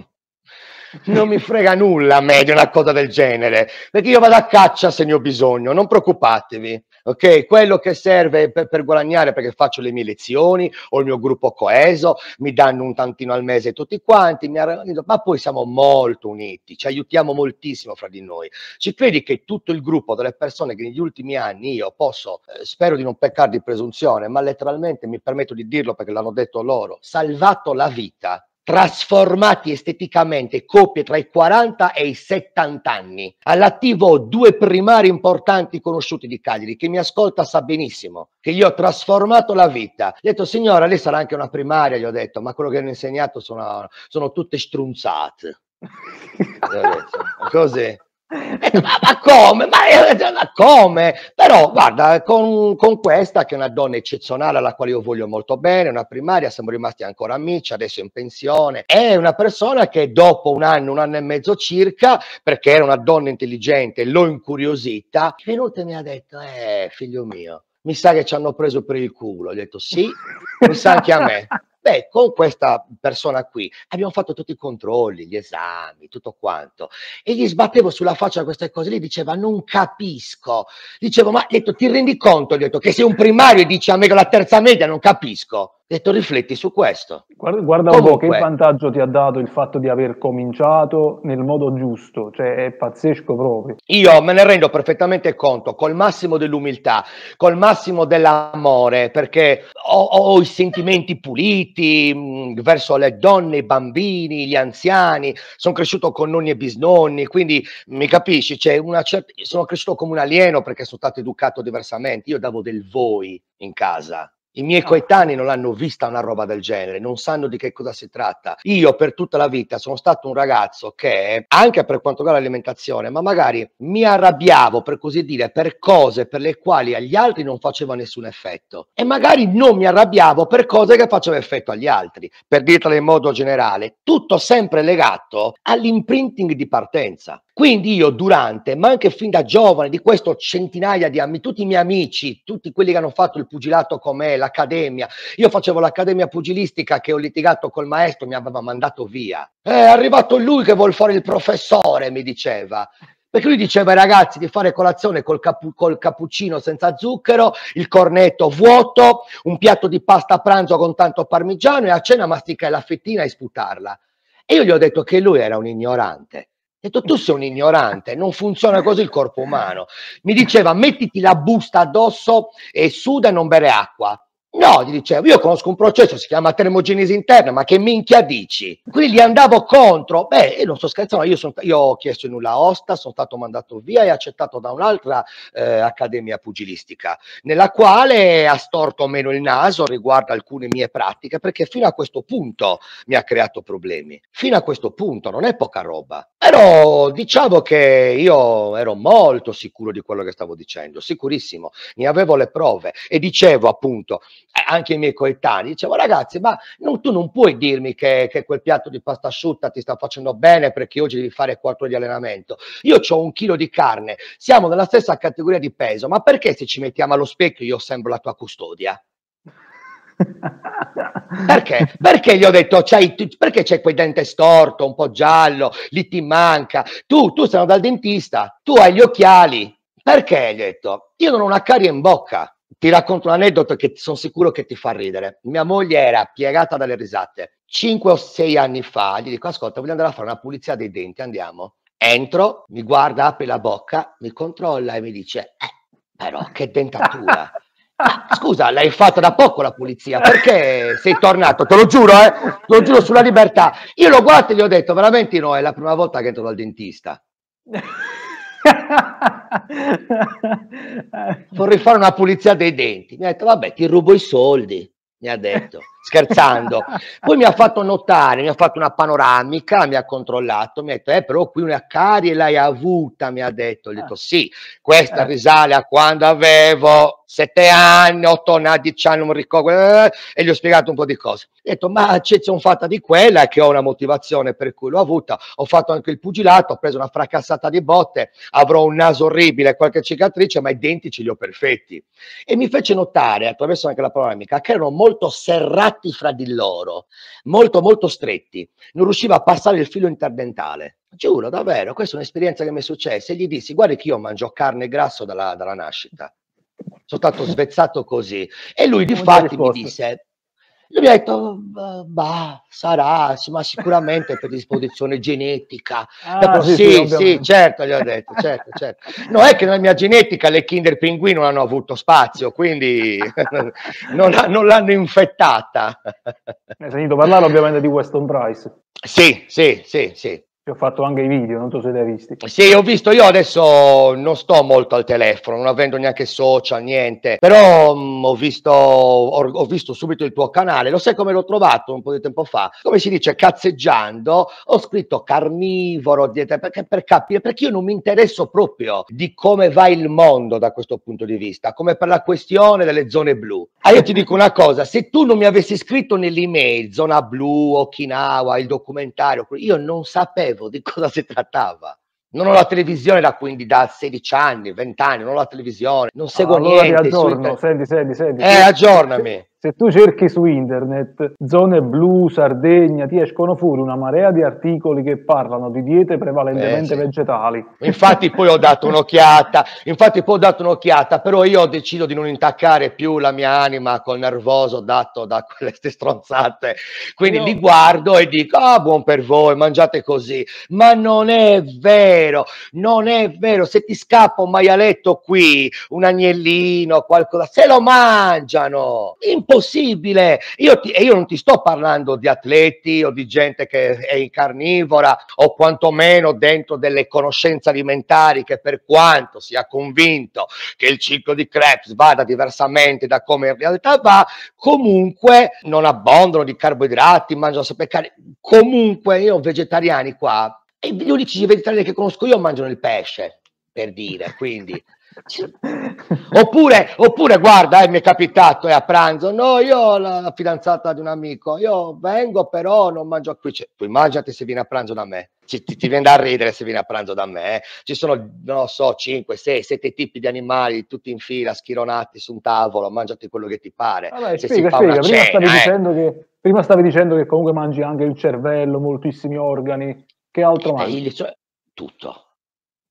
non mi frega nulla a me di una cosa del genere, perché io vado a caccia se ne ho bisogno, non preoccupatevi, ok? Quello che serve per, per guadagnare, perché faccio le mie lezioni, ho il mio gruppo coeso, mi danno un tantino al mese tutti quanti, arredo, ma poi siamo molto uniti, ci aiutiamo moltissimo fra di noi. Ci credi che tutto il gruppo delle persone che negli ultimi anni io posso, eh, spero di non peccare di presunzione, ma letteralmente mi permetto di dirlo perché l'hanno detto loro, salvato la vita trasformati esteticamente coppie tra i 40 e i 70 anni. All'attivo ho due primari importanti conosciuti di Cagliari che mi ascolta sa benissimo che gli ho trasformato la vita. Gli ho detto signora lei sarà anche una primaria, gli ho detto ma quello che hanno insegnato sono, sono tutte strunzate. [laughs] Così. Eh, ma, ma, come? Ma, eh, eh, ma, come? Però guarda, con, con, questa che è una donna eccezionale alla quale io voglio molto bene, una primaria, siamo rimasti ancora amici, adesso in pensione, è una persona che dopo un anno, un anno e mezzo circa, perché era una donna intelligente, l'ho incuriosita, è venuta e mi ha detto, eh figlio mio, mi sa che ci hanno preso per il culo, ho detto sì, mi sa anche a me. [laughs] Beh, con questa persona qui abbiamo fatto tutti i controlli, gli esami, tutto quanto. E gli sbattevo sulla faccia queste cose lì, diceva non capisco. Dicevo, ma detto, ti rendi conto? Gli ho detto che sei un primario e dici a me con la terza media non capisco detto rifletti su questo. Guarda, guarda un po' che vantaggio ti ha dato il fatto di aver cominciato nel modo giusto, cioè è pazzesco proprio. Io me ne rendo perfettamente conto, col massimo dell'umiltà, col massimo dell'amore, perché ho, ho i sentimenti puliti mh, verso le donne, i bambini, gli anziani, sono cresciuto con nonni e bisnonni, quindi mi capisci, c'è una certa... sono cresciuto come un alieno perché sono stato educato diversamente, io davo del voi in casa i miei ah. coetanei non hanno vista una roba del genere, non sanno di che cosa si tratta. Io per tutta la vita sono stato un ragazzo che, anche per quanto riguarda l'alimentazione, ma magari mi arrabbiavo, per così dire, per cose per le quali agli altri non faceva nessun effetto. E magari non mi arrabbiavo per cose che facevano effetto agli altri. Per dirtelo in modo generale, tutto sempre legato all'imprinting di partenza. Quindi io durante, ma anche fin da giovane, di questo centinaia di anni, tutti i miei amici, tutti quelli che hanno fatto il pugilato con me, l'accademia, io facevo l'accademia pugilistica che ho litigato col maestro, mi aveva mandato via. È arrivato lui che vuol fare il professore, mi diceva perché lui diceva ai ragazzi di fare colazione col, capu- col, cappuccino senza zucchero, il cornetto vuoto, un piatto di pasta a pranzo con tanto parmigiano e a cena masticare la fettina e sputarla. E io gli ho detto che lui era un ignorante, ho detto tu sei un ignorante, non funziona così il corpo umano. Mi diceva mettiti la busta addosso e suda e non bere acqua. No, gli dicevo, io conosco un processo, si chiama termogenesi interna, ma che minchia dici? Quindi gli andavo contro, beh, io non sto scherzando, io, son, io ho chiesto in nulla osta, sono stato mandato via e accettato da un'altra eh, accademia pugilistica, nella quale ha storto meno il naso riguardo alcune mie pratiche, perché fino a questo punto mi ha creato problemi, fino a questo punto, non è poca roba. Però diciamo che io ero molto sicuro di quello che stavo dicendo, sicurissimo, ne avevo le prove e dicevo appunto anche i miei coetanei, dicevo ragazzi ma non, tu non puoi dirmi che, che, quel piatto di pasta asciutta ti sta facendo bene perché oggi devi fare 4 di allenamento, io ho un chilo di carne, siamo nella stessa categoria di peso, ma perché se ci mettiamo allo specchio io sembro la tua custodia? [laughs] perché? Perché gli ho detto perché c'è quel dente storto, un po' giallo, lì ti manca, tu, tu sei dal dentista, tu hai gli occhiali, perché? Gli ho detto, io non ho una carie in bocca, ti racconto un aneddoto che sono sicuro che ti fa ridere. Mia moglie era piegata dalle risate Cinque o sei anni fa. Gli dico: Ascolta, voglio andare a fare una pulizia dei denti, andiamo. Entro, mi guarda, apre la bocca, mi controlla e mi dice: Eh, però che dentatura! scusa, l'hai fatta da poco la pulizia, perché sei tornato? Te lo giuro, eh? Te lo giuro sulla libertà. Io lo guardo e gli ho detto: Veramente no, è la prima volta che entro dal dentista. [laughs] vorrei fare una pulizia dei denti. Mi ha detto, vabbè, ti rubo i soldi. Mi ha detto scherzando. Poi mi ha fatto notare, mi ha fatto una panoramica, mi ha controllato, mi ha detto, eh però qui una carie l'hai avuta, mi ha detto, ho detto ah. sì, questa eh. risale a quando avevo sette anni, otto anni, dieci anni, non ricordo, eh, eh, e gli ho spiegato un po' di cose. Ho detto, ma c'è un fatta di quella che ho una motivazione per cui l'ho avuta, ho fatto anche il pugilato, ho preso una fracassata di botte, avrò un naso orribile, qualche cicatrice, ma i denti ce li ho perfetti. E mi fece notare, attraverso anche la panoramica, che erano molto serrati fatti fra di loro, molto molto stretti, non riusciva a passare il filo interdentale. Giuro, davvero, questa è un'esperienza che mi è successa e gli dissi, guarda che io mangio carne e grasso dalla, dalla nascita, sono stato [laughs] svezzato così. E lui di fatti mi disse, lui mi ha detto, bah, sarà, ma sicuramente per disposizione genetica. Ah, però, sì, sì, sì, certo, gli ho detto, [laughs] certo, certo. No, è che nella mia genetica le Kinder Pinguino non hanno avuto spazio, quindi [laughs] non, non l'hanno infettata. Hai eh, sentito parlare ovviamente di Weston Price. Sì, sì, sì, sì. Ci ho fatto anche i video, non so se li hai visti. Sì, ho visto io adesso non sto molto al telefono, non avendo neanche social, niente. Però mh, mm, ho, visto, ho, ho, visto subito il tuo canale. Lo sai come l'ho trovato un po' di tempo fa? Come si dice, cazzeggiando, ho scritto carnivoro dieta, perché per capire, perché io non mi interesso proprio di come va il mondo da questo punto di vista, come per la questione delle zone blu. Ah, io ti dico una cosa: se tu non mi avessi scritto nell'email zona blu, Okinawa, il documentario, io non sapevo sapevo di [laughs] cosa si trattava. Non ho la televisione da quindi da 16 anni, 20 anni, non ho la televisione, non seguo ah, allora niente. Aggiorno, senti, senti, senti. Eh, aggiornami. Se tu cerchi su internet zone blu, Sardegna, ti escono fuori una marea di articoli che parlano di diete prevalentemente eh, sì. vegetali. Infatti poi ho dato un'occhiata, infatti poi ho dato un'occhiata, però io ho deciso di non intaccare più la mia anima col nervoso dato da queste stronzate. Quindi no. li guardo e dico, ah buon per voi, mangiate così. Ma non è vero, non è vero. Se ti scappa un maialetto qui, un agnellino, qualcosa, se lo mangiano. Impossibile possibile. Io ti, e io non ti sto parlando di atleti o di gente che è in carnivora o quantomeno dentro delle conoscenze alimentari che per quanto sia convinto che il ciclo di Krebs vada diversamente da come in realtà va, comunque non abbondano di carboidrati, mangiano sempre carne. Comunque io vegetariani qua, e gli unici vegetariani che conosco io mangiano il pesce, per dire, quindi... [laughs] oppure, oppure, guarda, eh, mi è capitato, è eh, a pranzo, no, io ho la fidanzata di un amico, io vengo però non mangio qui, cioè, tu immaginati se vieni a pranzo da me, ci, ti, ti, viene da ridere se vieni a pranzo da me, eh. ci sono, non lo so, 5, 6, 7 tipi di animali tutti in fila, schironati su un tavolo, mangiati quello che ti pare. Vabbè, se spiega, spiega. Prima, cena, stavi eh. dicendo che, prima stavi dicendo che comunque mangi anche il cervello, moltissimi organi, che altro eh, mangi? Cioè, tutto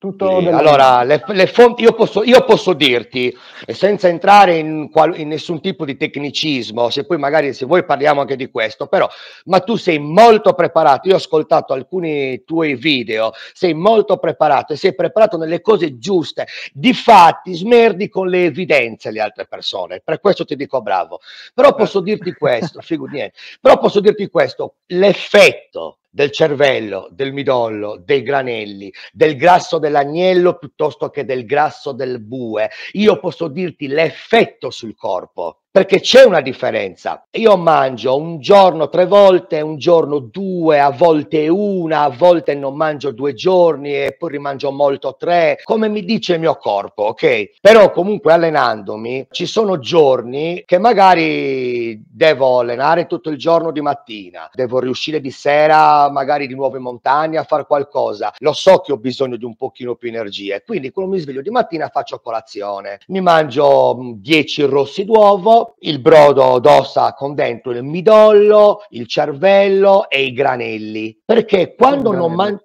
tutto eh, allora, le, le fonti, io, posso, io posso dirti, eh, senza entrare in, qual, in, nessun tipo di tecnicismo, se poi magari se vuoi parliamo anche di questo, però, ma tu sei molto preparato, io ho ascoltato alcuni tuoi video, sei molto preparato e sei preparato nelle cose giuste, di fatti smerdi con le evidenze le altre persone, per questo ti dico bravo, però posso dirti questo, figo niente, però posso dirti questo, l'effetto del cervello, del midollo, dei granelli, del grasso dell'agnello piuttosto che del grasso del bue. Io posso dirti l'effetto sul corpo perché c'è una differenza. Io mangio un giorno tre volte, un giorno due, a volte una, a volte non mangio due giorni e poi rimangio molto tre, come mi dice il mio corpo, ok? Però comunque allenandomi ci sono giorni che magari devo allenare tutto il giorno di mattina, devo riuscire di sera magari di nuovo in montagna a fare qualcosa. Lo so che ho bisogno di un pochino più energie, quindi quando mi sveglio di mattina faccio colazione, mi mangio 10 rossi d'uovo, il brodo d'ossa con dentro il midollo, il cervello e i granelli, perché quando non mangiamo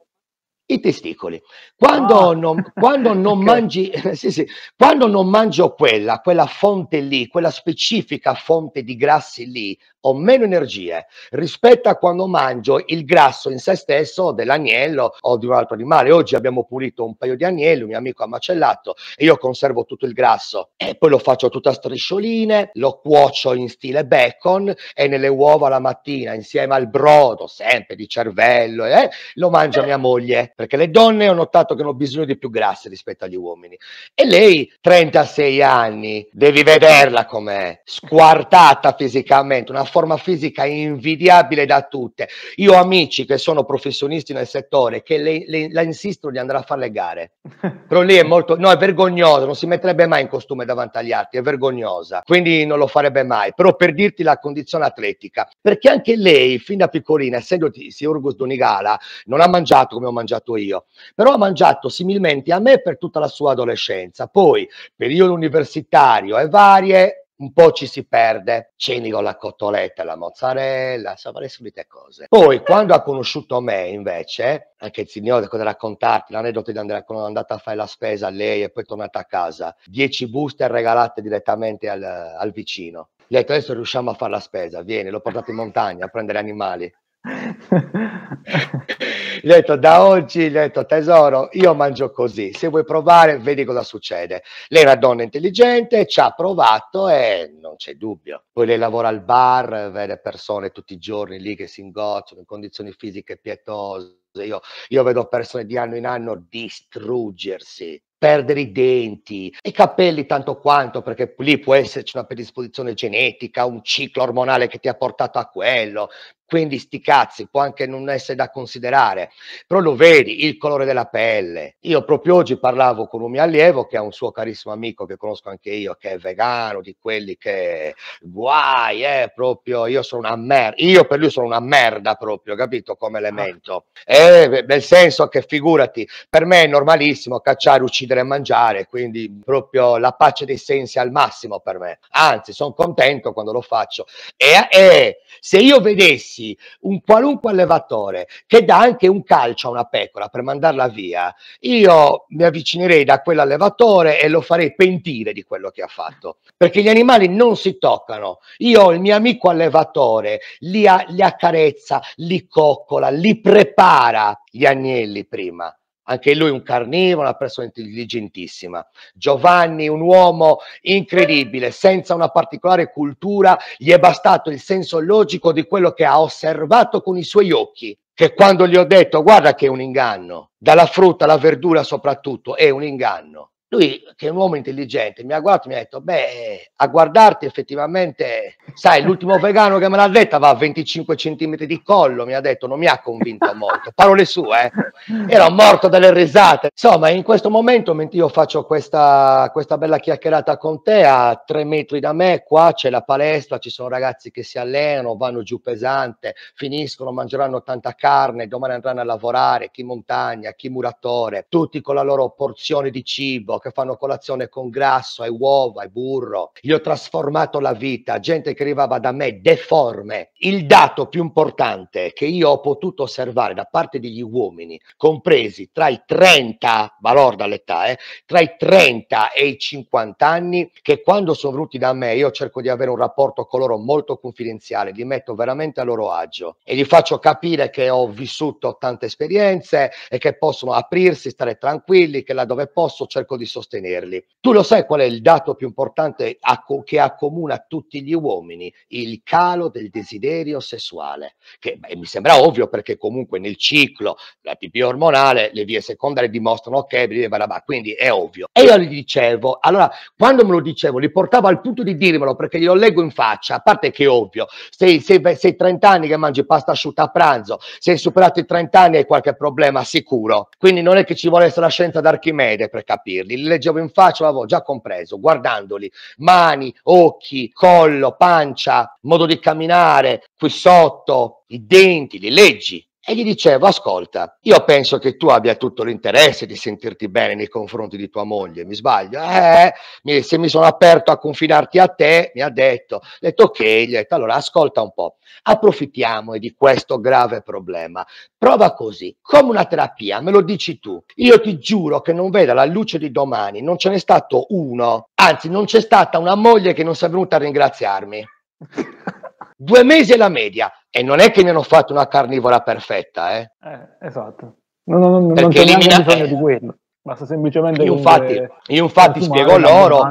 i testicoli. Quando, oh. non, quando [laughs] non okay. mangi, [laughs] sì, sì, quando non mangio quella, quella fonte lì, quella specifica fonte di grassi lì, ho meno energie rispetto a quando mangio il grasso in se stesso dell'agnello o di un altro animale. Oggi abbiamo pulito un paio di agnelli, un mio amico ha macellato e io conservo tutto il grasso e poi lo faccio tutto a striscioline, lo cuocio in stile bacon e nelle uova la mattina insieme al brodo, sempre di cervello, eh, lo mangia mia moglie perché le donne ho notato che hanno bisogno di più grasse rispetto agli uomini. E lei, 36 anni, devi vederla com'è, squartata fisicamente, una forma fisica invidiabile da tutte. Io ho amici che sono professionisti nel settore che le, le, la insistono di andare a fare le gare, però lì è molto, no, è vergognoso, non si metterebbe mai in costume davanti agli altri, è vergognosa, quindi non lo farebbe mai. Però per dirti la condizione atletica, perché anche lei, fin da piccolina, essendo di Siurgus Donigala, non ha mangiato come ho mangiato fatto io, però ha mangiato similmente a me per tutta la sua adolescenza. Poi, periodo universitario e varie, un po' ci si perde, ceni con la cotoletta, la mozzarella, le solite cose. Poi, quando ha conosciuto me, invece, anche il signore, cosa raccontarti, l'aneddoto di andare, quando è andata a fare la spesa a lei e poi tornata a casa, dieci buste regalate direttamente al, al vicino. Gli ho detto, adesso riusciamo a fare la spesa, vieni, l'ho portato in montagna a prendere animali. [laughs] gli ho detto da oggi, gli ho detto tesoro, io mangio così, se vuoi provare vedi cosa succede. Lei è una donna intelligente, ci ha provato e non c'è dubbio. Poi lei lavora al bar, vede persone tutti i giorni lì che si ingozzano in condizioni fisiche pietose. Io, io vedo persone di anno in anno distruggersi, perdere i denti i capelli tanto quanto perché lì può esserci una predisposizione genetica, un ciclo ormonale che ti ha portato a quello, quindi sti cazzi, può anche non essere da considerare, però lo vedi, il colore della pelle. Io proprio oggi parlavo con un mio allievo che è un suo carissimo amico che conosco anche io, che è vegano, di quelli che guai, eh, proprio io sono una merda, io per lui sono una merda proprio, capito, come ah. elemento. Eh, nel senso che figurati, per me è normalissimo cacciare, uccidere e mangiare, quindi proprio la pace dei sensi al massimo per me. Anzi, sono contento quando lo faccio. E, e se io vedessi ragazzi, un qualunque allevatore che dà anche un calcio a una pecora per mandarla via, io mi avvicinerei da quell'allevatore e lo farei pentire di quello che ha fatto, perché gli animali non si toccano. Io, il mio amico allevatore, li, li accarezza, li coccola, li prepara gli agnelli prima anche lui un carnivoro, una persona intelligentissima. Giovanni, un uomo incredibile, senza una particolare cultura, gli è bastato il senso logico di quello che ha osservato con i suoi occhi, che quando gli ho detto guarda che è un inganno, dalla frutta alla verdura soprattutto, è un inganno. Lui, che è un uomo intelligente, mi ha guardato e mi ha detto, beh, a guardarti effettivamente, sai, l'ultimo [laughs] vegano che me l'ha detta va a 25 centimetri di collo, mi ha detto, non mi ha convinto molto. Parole sue, eh. ero morto dalle risate. Insomma, in questo momento, mentre io faccio questa, questa bella chiacchierata con te, a tre metri da me, qua c'è la palestra, ci sono ragazzi che si allenano, vanno giù pesante, finiscono, mangeranno tanta carne, domani andranno a lavorare, chi montagna, chi muratore, tutti con la loro porzione di cibo che fanno colazione con grasso, e uova, e burro. Gli ho trasformato la vita, gente che arrivava da me deforme. Il dato più importante che io ho potuto osservare da parte degli uomini, compresi tra i 30, valor dall'età, eh, tra i 30 e i 50 anni, che quando sono venuti da me, io cerco di avere un rapporto con loro molto confidenziale, li metto veramente a loro agio e gli faccio capire che ho vissuto tante esperienze e che possono aprirsi, stare tranquilli, che là dove posso cerco di sostenerli. Tu lo sai qual è il dato più importante che accomuna tutti gli uomini? Il calo del desiderio sessuale, che beh, mi sembra ovvio perché comunque nel ciclo la pipì ormonale le vie secondarie dimostrano che quindi è ovvio. E io gli dicevo, allora quando me lo dicevo, li portavo al punto di dirmelo perché glielo leggo in faccia, a parte che è ovvio, sei, sei, sei 30 anni che mangi pasta asciutta a pranzo, sei superato i 30 anni hai qualche problema sicuro, quindi non è che ci vuole essere la scienza d'Archimede per capirli li leggevo in faccia, l'avevo già compreso, guardandoli, mani, occhi, collo, pancia, modo di camminare, qui sotto, i denti, li leggi, e gli dicevo, ascolta, io penso che tu abbia tutto l'interesse di sentirti bene nei confronti di tua moglie, mi sbaglio? Eh, se mi sono aperto a confidarti a te, mi ha detto, ho detto ok, gli ho detto, allora ascolta un po', approfittiamo di questo grave problema, prova così, come una terapia, me lo dici tu, io ti giuro che non vedo la luce di domani, non ce n'è stato uno, anzi non c'è stata una moglie che non sia venuta a ringraziarmi. [laughs] Due mesi è la media e non è che mi hanno fatto una carnivora perfetta, eh. eh esatto. No, no, no, Perché non c'è bisogno di quello. Basta semplicemente io infatti, io infatti spiego loro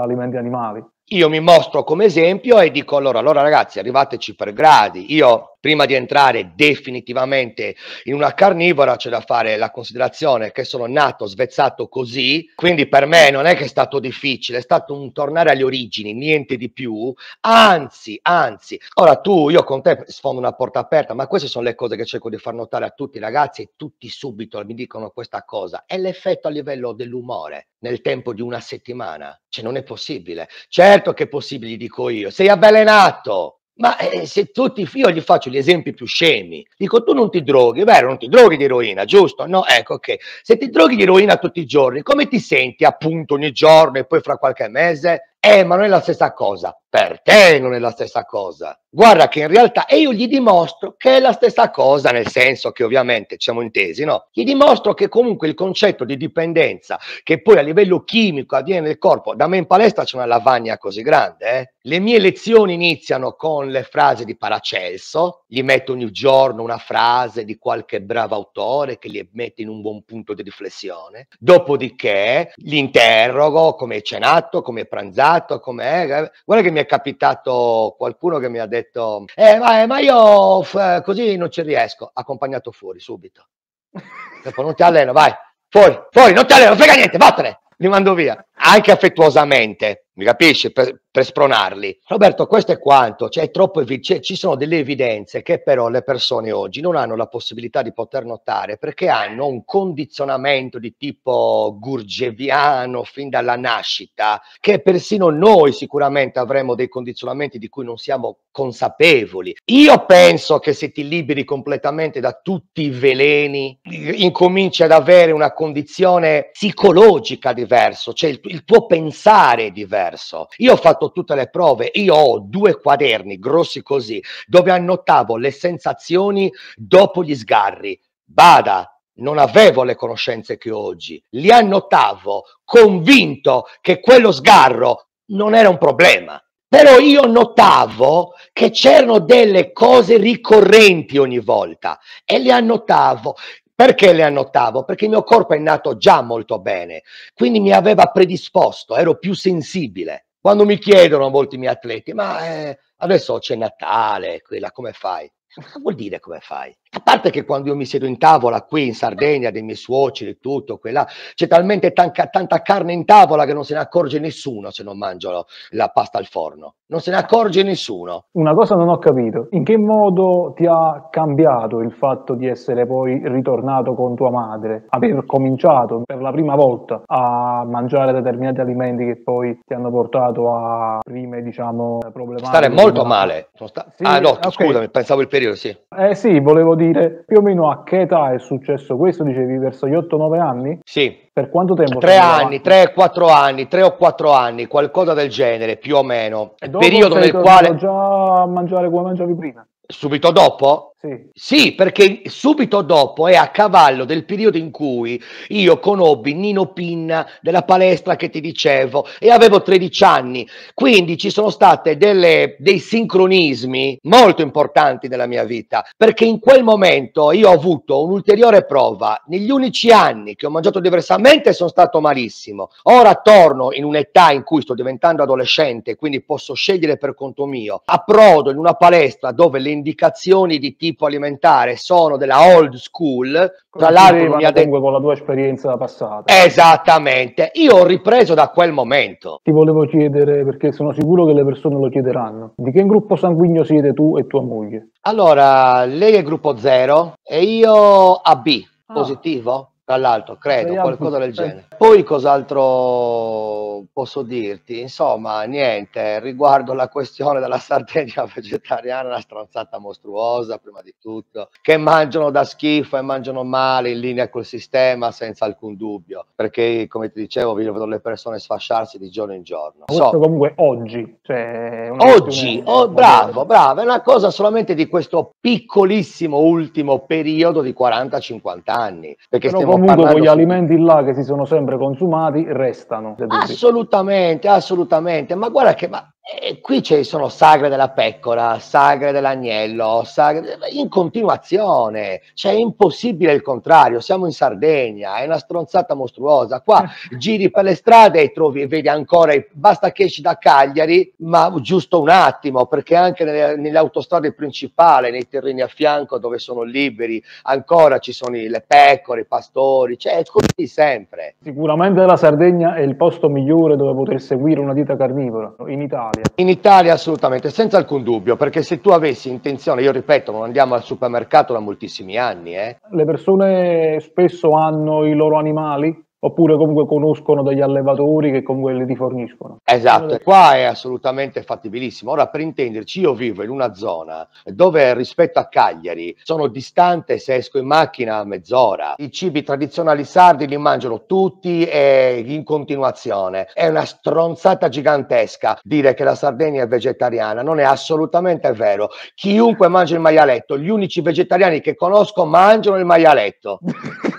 alimenti animali. Io mi mostro come esempio e dico loro, allora ragazzi, arrivateci per gradi. Io prima di entrare definitivamente in una carnivora c'è da fare la considerazione che sono nato svezzato così, quindi per me non è che è stato difficile, è stato un tornare agli origini, niente di più, anzi, anzi, ora tu, io con te sfondo una porta aperta, ma queste sono le cose che cerco di far notare a tutti i ragazzi e tutti subito mi dicono questa cosa, è l'effetto a livello dell'umore nel tempo di una settimana, cioè non è possibile, certo che è possibile, dico io, sei avvelenato, ma eh, se tutti, io gli faccio gli esempi più scemi, dico tu non ti droghi, vero? Non ti droghi di eroina, giusto? No, ecco, ok. Se ti droghi di eroina tutti i giorni, come ti senti appunto ogni giorno e poi fra qualche mese? eh ma non è la stessa cosa, per te non è la stessa cosa. Guarda che in realtà, e io gli dimostro che è la stessa cosa, nel senso che ovviamente siamo intesi, no? Gli dimostro che comunque il concetto di dipendenza, che poi a livello chimico avviene nel corpo, da me in palestra c'è una lavagna così grande, eh? Le mie lezioni iniziano con le frasi di Paracelso, gli metto ogni giorno una frase di qualche bravo autore che li mette in un buon punto di riflessione, dopodiché li interrogo come hai cenato, come è pranzato, fatto, com'è. Guarda che mi è capitato qualcuno che mi ha detto, eh, ma, eh, ma io f- così non ci riesco, accompagnato fuori subito. [laughs] Dopo non ti alleno, vai, fuori, fuori, non ti alleno, frega niente, vattene, li mando via. Anche affettuosamente, mi capisci? Per, per spronarli. Roberto, questo è quanto, cioè, è troppo, cioè, ci sono delle evidenze che però le persone oggi non hanno la possibilità di poter notare perché hanno un condizionamento di tipo gurgeviano fin dalla nascita, che persino noi sicuramente avremo dei condizionamenti di cui non siamo consapevoli. Io penso che se ti liberi completamente da tutti i veleni, incominci ad avere una condizione psicologica diversa, cioè il, il tuo pensare è diverso. Io ho fatto fatto tutte le prove. Io ho due quaderni grossi così dove annotavo le sensazioni dopo gli sgarri. Bada, non avevo le conoscenze che ho oggi, li annotavo convinto che quello sgarro non era un problema. Però io notavo che c'erano delle cose ricorrenti ogni volta e le annotavo. Perché le annotavo? Perché il mio corpo è nato già molto bene, quindi mi aveva predisposto, ero più sensibile. Quando mi chiedono a volte miei atleti, ma eh, adesso c'è Natale, quella, come fai? Ma vuol dire come fai? A parte che quando io mi siedo in tavola qui in Sardegna, dei miei suoceri e tutto, quella, c'è talmente tanca, tanta carne in tavola che non se ne accorge nessuno se non mangio la pasta al forno. Non se ne accorge nessuno. Una cosa non ho capito, in che modo ti ha cambiato il fatto di essere poi ritornato con tua madre, aver cominciato per la prima volta a mangiare determinati alimenti che poi ti hanno portato a prime, diciamo, problematiche? Stare molto male. Sta... Sì, ah, no, okay. scusami, pensavo il periodo, sì. Eh sì, volevo dire capire più o meno a che età è successo questo, dicevi, verso gli 8-9 anni? Sì. Per quanto tempo? Tre anni, 3-4 anni, tre o quattro anni, qualcosa del genere, più o meno. Dopo Periodo nel quale... già a mangiare come mangiavi prima? Subito dopo? Sì. sì. perché subito dopo è a cavallo del periodo in cui io conobbi Nino Pinna della palestra che ti dicevo e avevo 13 anni, quindi ci sono stati dei sincronismi molto importanti nella mia vita, perché in quel momento io ho avuto un'ulteriore prova. Negli unici anni che ho mangiato diversamente sono stato malissimo, ora torno in un'età in cui sto diventando adolescente, quindi posso scegliere per conto mio, approdo in una palestra dove le indicazioni di tipo tipo alimentare sono della old school, tra l'altro mi ha detto con la tua esperienza passata. Esattamente. Io ho ripreso da quel momento. Ti volevo chiedere perché sono sicuro che le persone lo chiederanno. Di che gruppo sanguigno siete tu e tua moglie? Allora, lei è gruppo 0 e io AB, ah. positivo dall'alto, credo, Speriamo qualcosa del genere. Poi cos'altro posso dirti? Insomma, niente, riguardo la questione della Sardegna [laughs] vegetariana, una stronzata mostruosa prima di tutto, che mangiano da schifo e mangiano male in linea col sistema senza alcun dubbio, perché come ti dicevo, vi vedo le persone sfasciarsi di giorno in giorno. So, comunque oggi, cioè oggi, eh, oh, bravo, bravo, è una cosa solamente di questo piccolissimo ultimo periodo di 40-50 anni, perché Però stiamo comunque quegli alimenti là che si sono sempre consumati restano. Assolutamente, assolutamente. Ma guarda che ma e eh, qui ci sono sagre della pecora, sagre dell'agnello, sagre... in continuazione, cioè è impossibile il contrario, siamo in Sardegna, è una stronzata mostruosa, qua [laughs] giri per le strade e trovi, vedi ancora, basta che esci da Cagliari, ma giusto un attimo, perché anche nelle, nelle autostrade principali, nei terreni a fianco dove sono liberi, ancora ci sono le pecore, i pastori, cioè è così sempre. Sicuramente la Sardegna è il posto migliore dove poter seguire una dieta carnivora, in Italia Italia? In Italia assolutamente, senza alcun dubbio, perché se tu avessi intenzione, io ripeto, non andiamo al supermercato da moltissimi anni. Eh. Le persone spesso hanno i loro animali oppure comunque conoscono degli allevatori che comunque li riforniscono. Esatto, e qua è assolutamente fattibilissimo. Ora, per intenderci, io vivo in una zona dove rispetto a Cagliari sono distante se esco in macchina a mezz'ora. I cibi tradizionali sardi li mangiano tutti e in continuazione. È una stronzata gigantesca dire che la Sardegna è vegetariana, non è assolutamente vero. Chiunque mangia il maialetto, gli unici vegetariani che conosco mangiano il maialetto. [laughs]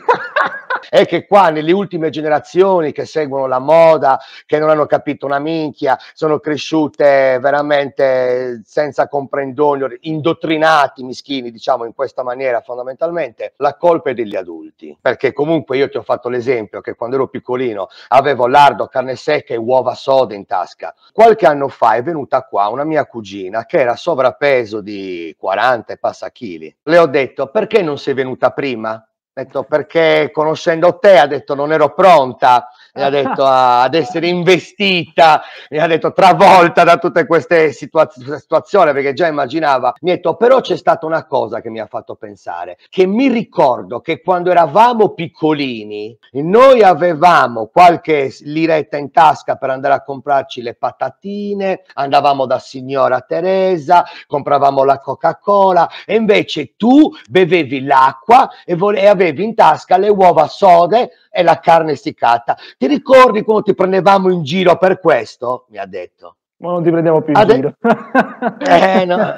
è che qua nelle ultime generazioni che seguono la moda, che non hanno capito una minchia, sono cresciute veramente senza comprendonio, indottrinati, mischini, diciamo in questa maniera fondamentalmente, la colpa è degli adulti. Perché comunque io ti ho fatto l'esempio che quando ero piccolino avevo lardo, carne secca e uova sode in tasca. Qualche anno fa è venuta qua una mia cugina che era sovrappeso di 40 e passa chili. Le ho detto perché non sei venuta prima? Detto, perché conoscendo te ha detto non ero pronta mi ha detto a, ad essere investita, mi ha detto travolta da tutte queste situaz- situazioni perché già immaginava. Mi ha detto però c'è stata una cosa che mi ha fatto pensare, che mi ricordo che quando eravamo piccolini noi avevamo qualche liretta in tasca per andare a comprarci le patatine, andavamo da signora Teresa, compravamo la Coca-Cola e invece tu bevevi l'acqua e, vole- e avevi in tasca le uova sode e la carne essiccata. Ti ricordi quando ti prendevamo in giro per questo? Mi ha detto. Ma non ti prendiamo più in Ade- giro. eh, no.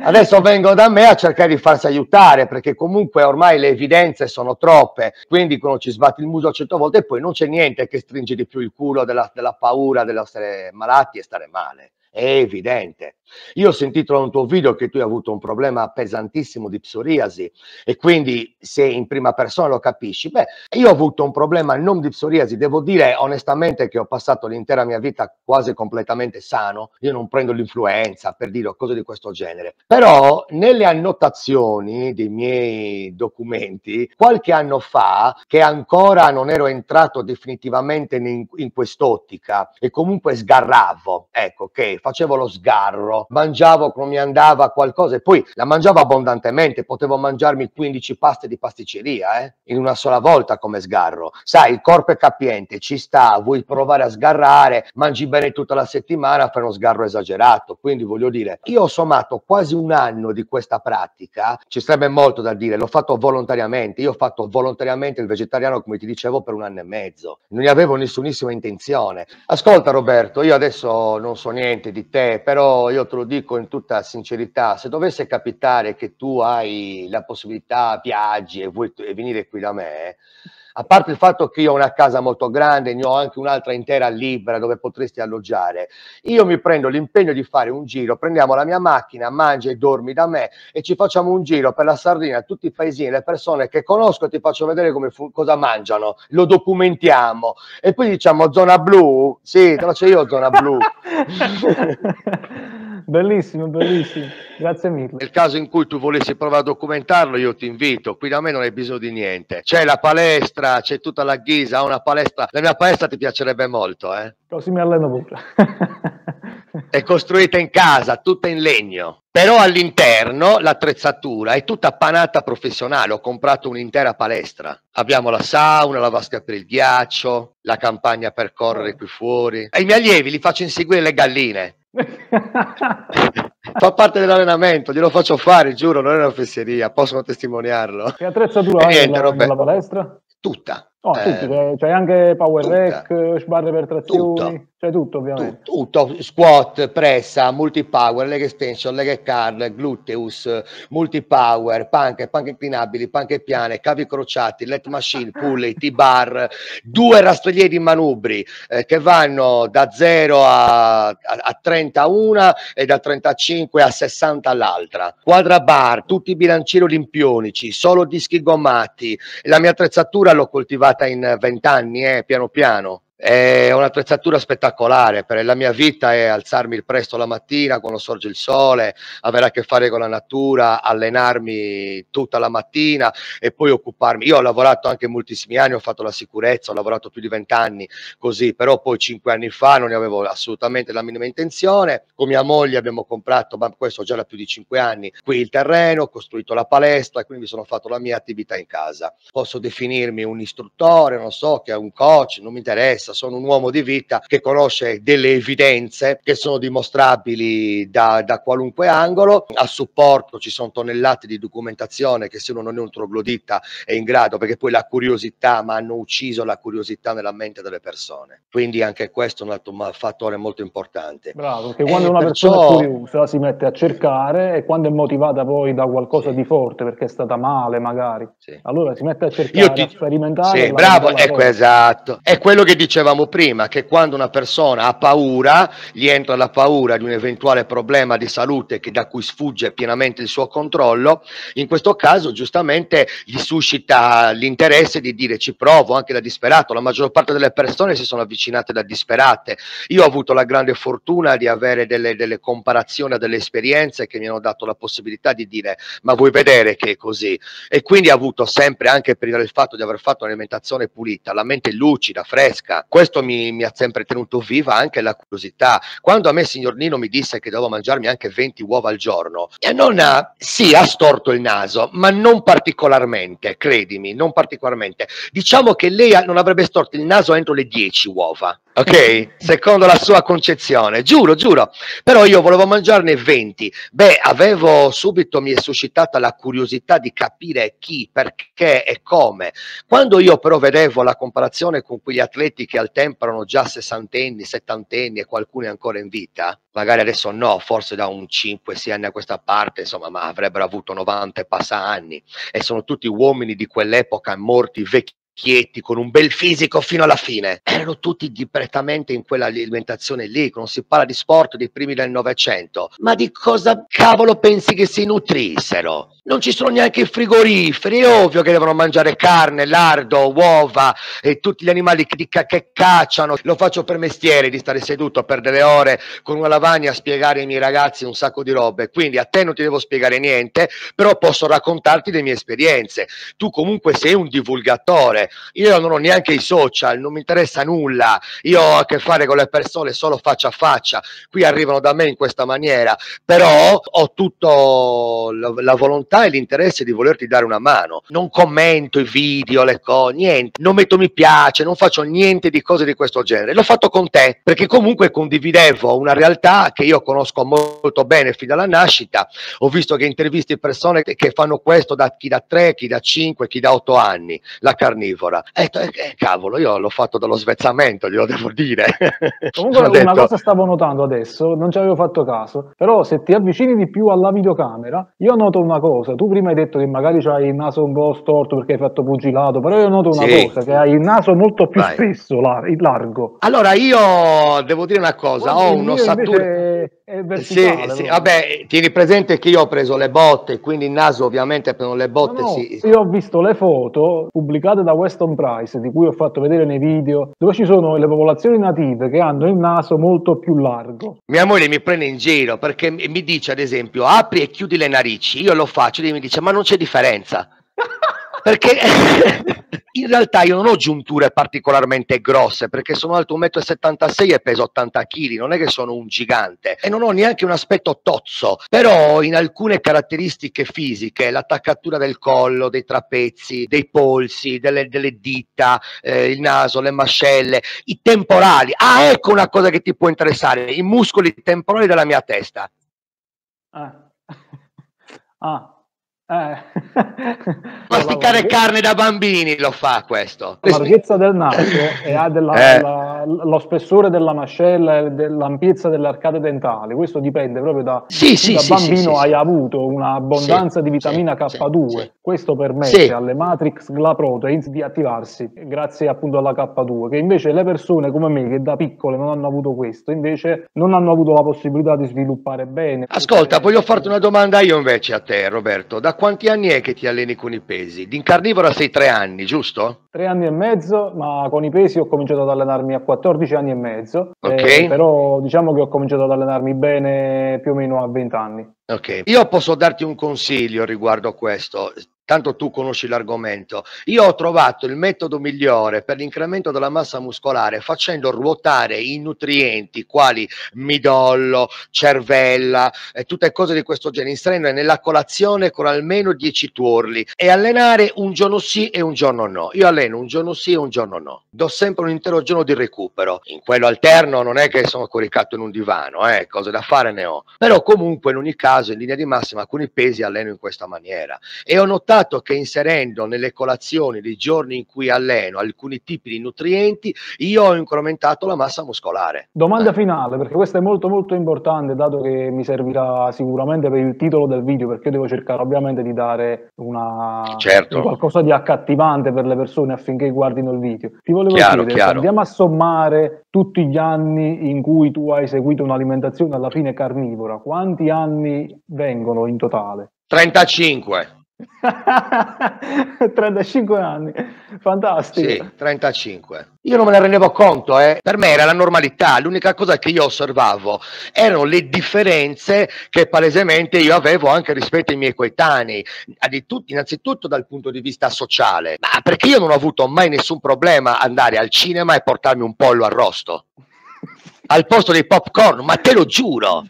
Adesso vengono da me a cercare di farsi aiutare perché comunque ormai le evidenze sono troppe. Quindi quando ci sbatti il muso cento volte poi non c'è niente che stringe di più il culo della, della paura dell'essere malati e stare male. È evidente. Io ho sentito da un tuo video che tu hai avuto un problema pesantissimo di psoriasi e quindi se in prima persona lo capisci, beh, io ho avuto un problema non di psoriasi, devo dire onestamente che ho passato l'intera mia vita quasi completamente sano, io non prendo l'influenza per dire cose di questo genere, però nelle annotazioni dei miei documenti qualche anno fa che ancora non ero entrato definitivamente in, in quest'ottica e comunque sgarravo, ecco che facevo lo sgarro, mangiavo come mi andava qualcosa e poi la mangiavo abbondantemente, potevo mangiarmi 15 paste di pasticceria eh, in una sola volta come sgarro. Sai, il corpo è capiente, ci sta, vuoi provare a sgarrare, mangi bene tutta la settimana fai uno sgarro esagerato. Quindi voglio dire, io ho sommato quasi un anno di questa pratica, ci sarebbe molto da dire, l'ho fatto volontariamente, io ho fatto volontariamente il vegetariano come ti dicevo per un anno e mezzo, non ne avevo nessunissima intenzione. Ascolta Roberto, io adesso non so niente di te, però io te lo dico in tutta sincerità, se dovesse capitare che tu hai la possibilità, viaggi e vuoi e venire qui da me, a parte il fatto che io ho una casa molto grande, ne ho anche un'altra intera libera dove potresti alloggiare, io mi prendo l'impegno di fare un giro, prendiamo la mia macchina, mangi e dormi da me e ci facciamo un giro per la Sardegna, tutti i paesini, le persone che conosco e ti faccio vedere come, cosa mangiano, lo documentiamo e poi diciamo zona blu, sì, te la faccio io zona blu. [laughs] bellissimo, bellissimo. Grazie mille. Nel caso in cui tu volessi provare a documentarlo, io ti invito. Qui da me non hai bisogno di niente. C'è la palestra, c'è tutta la ghisa, una palestra. La mia palestra ti piacerebbe molto, eh? Così mi alleno pure. è costruita in casa, tutta in legno. Però all'interno l'attrezzatura è tutta panata professionale. Ho comprato un'intera palestra. Abbiamo la sauna, la vasca per il ghiaccio, la campagna per correre oh. qui fuori. E i miei allievi li faccio inseguire le galline [laughs] Fa parte dell'allenamento, glielo faccio fare, giuro, non è una fesseria, possono testimoniarlo. Che attrezzatura hai nella, nella palestra? Tutta. Oh, eh, tutti, cioè, anche power tutta, rack, sbarre per trazioni. Tutto. C'è tutto ovviamente. Tutto, tutto, squat, pressa, multipower, leg extension, leg curl, gluteus, multipower, panche, panche inclinabili, panche piane, cavi crociati, let machine, [laughs] pulley, T-bar, due rastrellieri manubri eh, che vanno da 0 a, a, a 31 e da 35 a 60 all'altra. Quadra bar, tutti i bilancieri olimpionici, solo dischi gommati. La mia attrezzatura l'ho coltivata in 20 anni, eh, piano piano è un'attrezzatura spettacolare, per la mia vita è alzarmi il presto la mattina quando sorge il sole, avere a che fare con la natura, allenarmi tutta la mattina e poi occuparmi. Io ho lavorato anche moltissimi anni, ho fatto la sicurezza, ho lavorato più di vent'anni così, però poi cinque anni fa non ne avevo assolutamente la minima intenzione. Con mia moglie abbiamo comprato, ma questo già da più di cinque anni, qui il terreno, ho costruito la palestra e quindi mi sono fatto la mia attività in casa. Posso definirmi un istruttore, non so, che è un coach, non mi interessa stessa, sono un uomo di vita che conosce delle evidenze che sono dimostrabili da, da qualunque angolo, a supporto ci sono tonnellate di documentazione che se uno non è un troglodita è in grado, perché poi la curiosità, ma hanno ucciso la curiosità nella mente delle persone. Quindi anche questo è un altro fattore molto importante. Bravo, perché quando eh, una perciò... persona è curiosa si mette a cercare e quando è motivata poi da qualcosa sì. di forte perché è stata male magari, sì. allora si mette a cercare, Io ti... a sperimentare. Sì, bravo, ecco esatto, è quello che dice dicevamo prima che quando una persona ha paura, gli entra la paura di un eventuale problema di salute che, da cui sfugge pienamente il suo controllo, in questo caso giustamente gli suscita l'interesse di dire ci provo anche da disperato, la maggior parte delle persone si sono avvicinate da disperate. Io ho avuto la grande fortuna di avere delle, delle comparazioni a delle esperienze che mi hanno dato la possibilità di dire ma vuoi vedere che è così? E quindi ho avuto sempre anche per il fatto di aver fatto un'alimentazione pulita, la mente lucida, fresca, questo mi, mi, ha sempre tenuto viva anche la curiosità. Quando a me signor Nino mi disse che dovevo mangiarmi anche 20 uova al giorno, e non ha, sì, ha storto il naso, ma non particolarmente, credimi, non particolarmente. Diciamo che lei non avrebbe storto il naso entro le 10 uova, ok? [laughs] Secondo la sua concezione, giuro, giuro. Però io volevo mangiarne 20. Beh, avevo subito, mi è suscitata la curiosità di capire chi, perché e come. Quando io però vedevo la comparazione con quegli atleti che che al già sessantenni, settantenni e qualcuno è ancora in vita, magari adesso no, forse da un 5-6 anni a questa parte, insomma, ma avrebbero avuto 90 e passa anni e sono tutti uomini di quell'epoca morti vecchi vecchietti con un bel fisico fino alla fine. Erano tutti direttamente in quella alimentazione lì, non si parla di sport dei primi del Novecento. Ma di cosa cavolo pensi che si nutrissero? Non ci sono neanche i frigoriferi, è ovvio che devono mangiare carne, lardo, uova e tutti gli animali che, che cacciano. Lo faccio per mestiere di stare seduto per delle ore con una lavagna a spiegare ai miei ragazzi un sacco di robe, quindi a te non ti devo spiegare niente, però posso raccontarti le mie esperienze. Tu comunque sei un divulgatore io non ho neanche i social, non mi interessa nulla, io ho a che fare con le persone solo faccia a faccia, qui arrivano da me in questa maniera, però ho tutto la volontà e l'interesse di volerti dare una mano, non commento i video, le cose, niente, non metto mi piace, non faccio niente di cose di questo genere, l'ho fatto con te perché comunque condividevo una realtà che io conosco molto bene fin dalla nascita, ho visto che intervisti persone che fanno questo da chi da 3, chi da 5, chi da 8 anni, la carnivora carnivora. E detto, eh, eh, cavolo, io l'ho fatto dallo svezzamento, glielo devo dire. [laughs] Comunque una detto... cosa stavo notando adesso, non ci avevo fatto caso, però se ti avvicini di più alla videocamera, io noto una cosa, tu prima hai detto che magari hai il naso un po' storto perché hai fatto pugilato, però io noto una sì. cosa, che hai il naso molto più Vai. spesso, largo. Allora io devo dire una cosa, Guarda, ho uno statura... Invece eh, verticale. Sì, sì. Vabbè, tieni presente che io ho preso le botte, quindi il naso ovviamente prendo le botte. No, no, sì. Io ho visto le foto pubblicate da Weston Price, di cui ho fatto vedere nei video, dove ci sono le popolazioni native che hanno il naso molto più largo. Mia moglie mi prende in giro perché mi dice, ad esempio, apri e chiudi le narici. Io lo faccio e mi dice, ma non c'è differenza. [laughs] perché [laughs] in realtà io non ho giunture particolarmente grosse perché sono alto 1,76 m e peso 80 kg, non è che sono un gigante e non ho neanche un aspetto tozzo, però in alcune caratteristiche fisiche, l'attaccatura del collo, dei trapezi, dei polsi, delle, delle dita, eh, il naso, le mascelle, i temporali, ah ecco una cosa che ti può interessare, i muscoli temporali della mia testa. Ah. [laughs] ah. Eh. Masticare la carne da bambini lo fa questo. La larghezza del naso e ha della, eh. la, lo spessore della mascella e dell'ampiezza delle arcate dentali. Questo dipende proprio da sì, sì da sì, bambino sì, hai avuto un'abbondanza di vitamina K2. Questo permette alle matrix proteins di attivarsi grazie appunto alla K2, che invece le persone come me che da piccole non hanno avuto questo, invece non hanno avuto la possibilità di sviluppare bene. Ascolta, voglio farti una domanda io invece a te, Roberto. Da quanti anni è che ti alleni con i pesi? D'incarnivora sei tre anni, giusto? Tre anni e mezzo, ma con i pesi ho cominciato ad allenarmi a 14 anni e mezzo. Okay. Eh, però diciamo che ho cominciato ad allenarmi bene più o meno a 20 anni. Ok, io posso darti un consiglio riguardo a questo tanto tu conosci l'argomento, io ho trovato il metodo migliore per l'incremento della massa muscolare facendo ruotare i nutrienti quali midollo, cervella e tutte cose di questo genere in strenua nella colazione con almeno 10 tuorli e allenare un giorno sì e un giorno no. Io alleno un giorno sì e un giorno no. Do sempre un intero giorno di recupero. In quello alterno non è che sono coricato in un divano, eh, cose da fare ne ho. Però comunque in ogni caso in linea di massima alcuni pesi alleno in questa maniera e ho notato constatato che inserendo nelle colazioni dei giorni in cui alleno alcuni tipi di nutrienti, io ho incrementato la massa muscolare. Domanda finale, perché questa è molto molto importante, dato che mi servirà sicuramente per il titolo del video, perché devo cercare ovviamente di dare una... Certo. qualcosa di accattivante per le persone affinché guardino il video. Ti volevo chiaro, chiedere, chiaro. andiamo a sommare tutti gli anni in cui tu hai seguito un'alimentazione alla fine carnivora, quanti anni vengono in totale? 35. 35 [laughs] anni, fantastico. Sì, 35. Io non me ne rendevo conto, eh. per me era la normalità, l'unica cosa che io osservavo erano le differenze che palesemente io avevo anche rispetto ai miei coetanei, innanzitutto dal punto di vista sociale, ma perché io non ho avuto mai nessun problema andare al cinema e portarmi un pollo arrosto [laughs] al posto dei popcorn, ma te lo giuro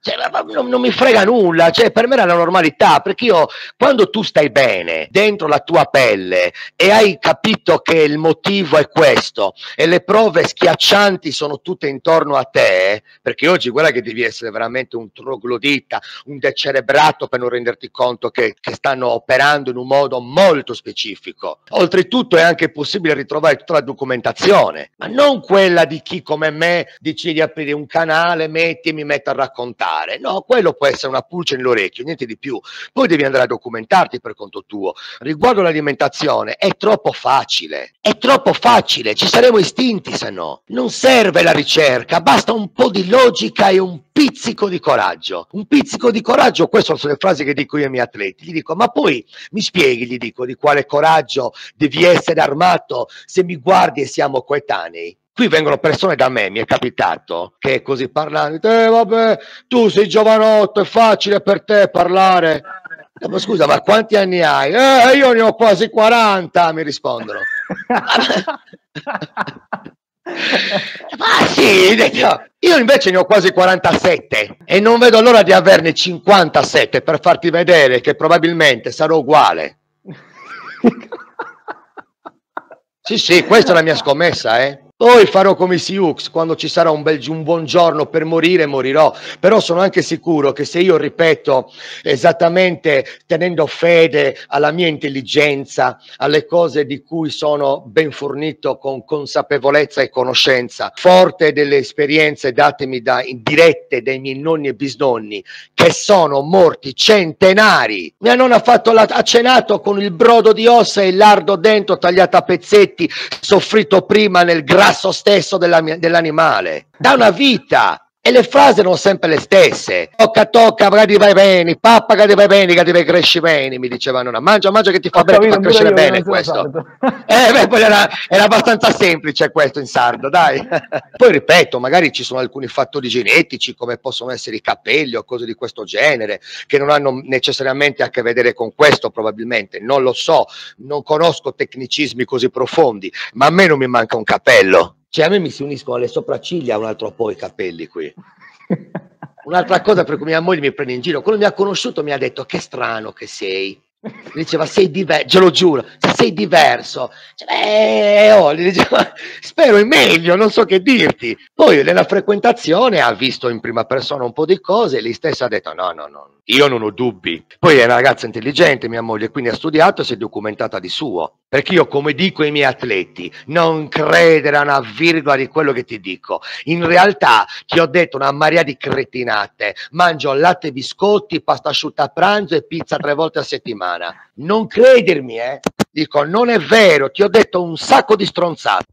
cioè, non, non, mi frega nulla, cioè, per me era la normalità, perché io quando tu stai bene dentro la tua pelle e hai capito che il motivo è questo e le prove schiaccianti sono tutte intorno a te, perché oggi guarda che devi essere veramente un troglodita, un decerebrato per non renderti conto che, che stanno operando in un modo molto specifico. Oltretutto è anche possibile ritrovare tutta la documentazione, ma non quella di chi come me decide di aprire un canale, metti e mi metto a raccontare documentare. No, quello può essere una pulce nell'orecchio, niente di più. Poi devi andare a documentarti per conto tuo. Riguardo l'alimentazione, è troppo facile. È troppo facile, ci saremo istinti se no. Non serve la ricerca, basta un po' di logica e un pizzico di coraggio. Un pizzico di coraggio, queste sono le frasi che dico io ai miei atleti. Gli dico, ma poi mi spieghi, gli dico, di quale coraggio devi essere armato se mi guardi e siamo coetanei qui vengono persone da me, mi è capitato, che così parlano, eh vabbè, tu sei giovanotto, è facile per te parlare. Eh, ma scusa, ma quanti anni hai? Eh, io ne ho quasi 40, mi rispondono. ma [laughs] ah, sì, io invece ne ho quasi 47 e non vedo l'ora di averne 57 per farti vedere che probabilmente sarò uguale. [laughs] Sì, sì, questa è la mia scommessa, eh. Poi farò come i Siux, quando ci sarà un, bel, un buon giorno per morire, morirò. Però sono anche sicuro che se io ripeto esattamente tenendo fede alla mia intelligenza, alle cose di cui sono ben fornito con consapevolezza e conoscenza, forte delle esperienze datemi da, indirette dai miei nonni e bisnonni, che sono morti centenari. Mia nonna ha, fatto la, ha cenato con il brodo di ossa e il lardo dentro tagliato a pezzetti, soffritto prima nel grande grasso stesso dell'animale, dà una vita, e le frasi erano sempre le stesse. Tocca, tocca, vai vai bene, che ti vai bene, che ti vai cresci bene, mi diceva nonna. Mangia, mangia che ti fa bene, ti fa crescere bene questo. [laughs] Eh, beh, poi era, era, abbastanza semplice questo in sardo, dai. [laughs] poi ripeto, magari ci sono alcuni fattori genetici, come possono essere i capelli o cose di questo genere, che non hanno necessariamente a che vedere con questo, probabilmente. Non lo so, non conosco tecnicismi così profondi, ma a me non mi manca un capello. Cioè a me mi si uniscono alle sopracciglia, un altro po' i capelli qui. Un'altra cosa per cui mia moglie mi prende in giro, quando mi ha conosciuto mi ha detto che strano che sei diceva sei diverso, ce lo giuro, sei diverso. Cioè, eh, eh, oh, diceva, spero in meglio, non so che dirti. Poi nella frequentazione ha visto in prima persona un po' di cose e lei stessa ha detto no, no, no, io non ho dubbi. Poi è una ragazza intelligente, mia moglie, quindi ha studiato e si è documentata di suo. Perché io, come dico ai miei atleti, non credere a una virgola di quello che ti dico. In realtà ti ho detto una marea di cretinate. Mangio latte e biscotti, pasta asciutta a pranzo e pizza tre volte a settimana settimana. Non credermi, eh? Dico, non è vero, ti ho detto un sacco di stronzate.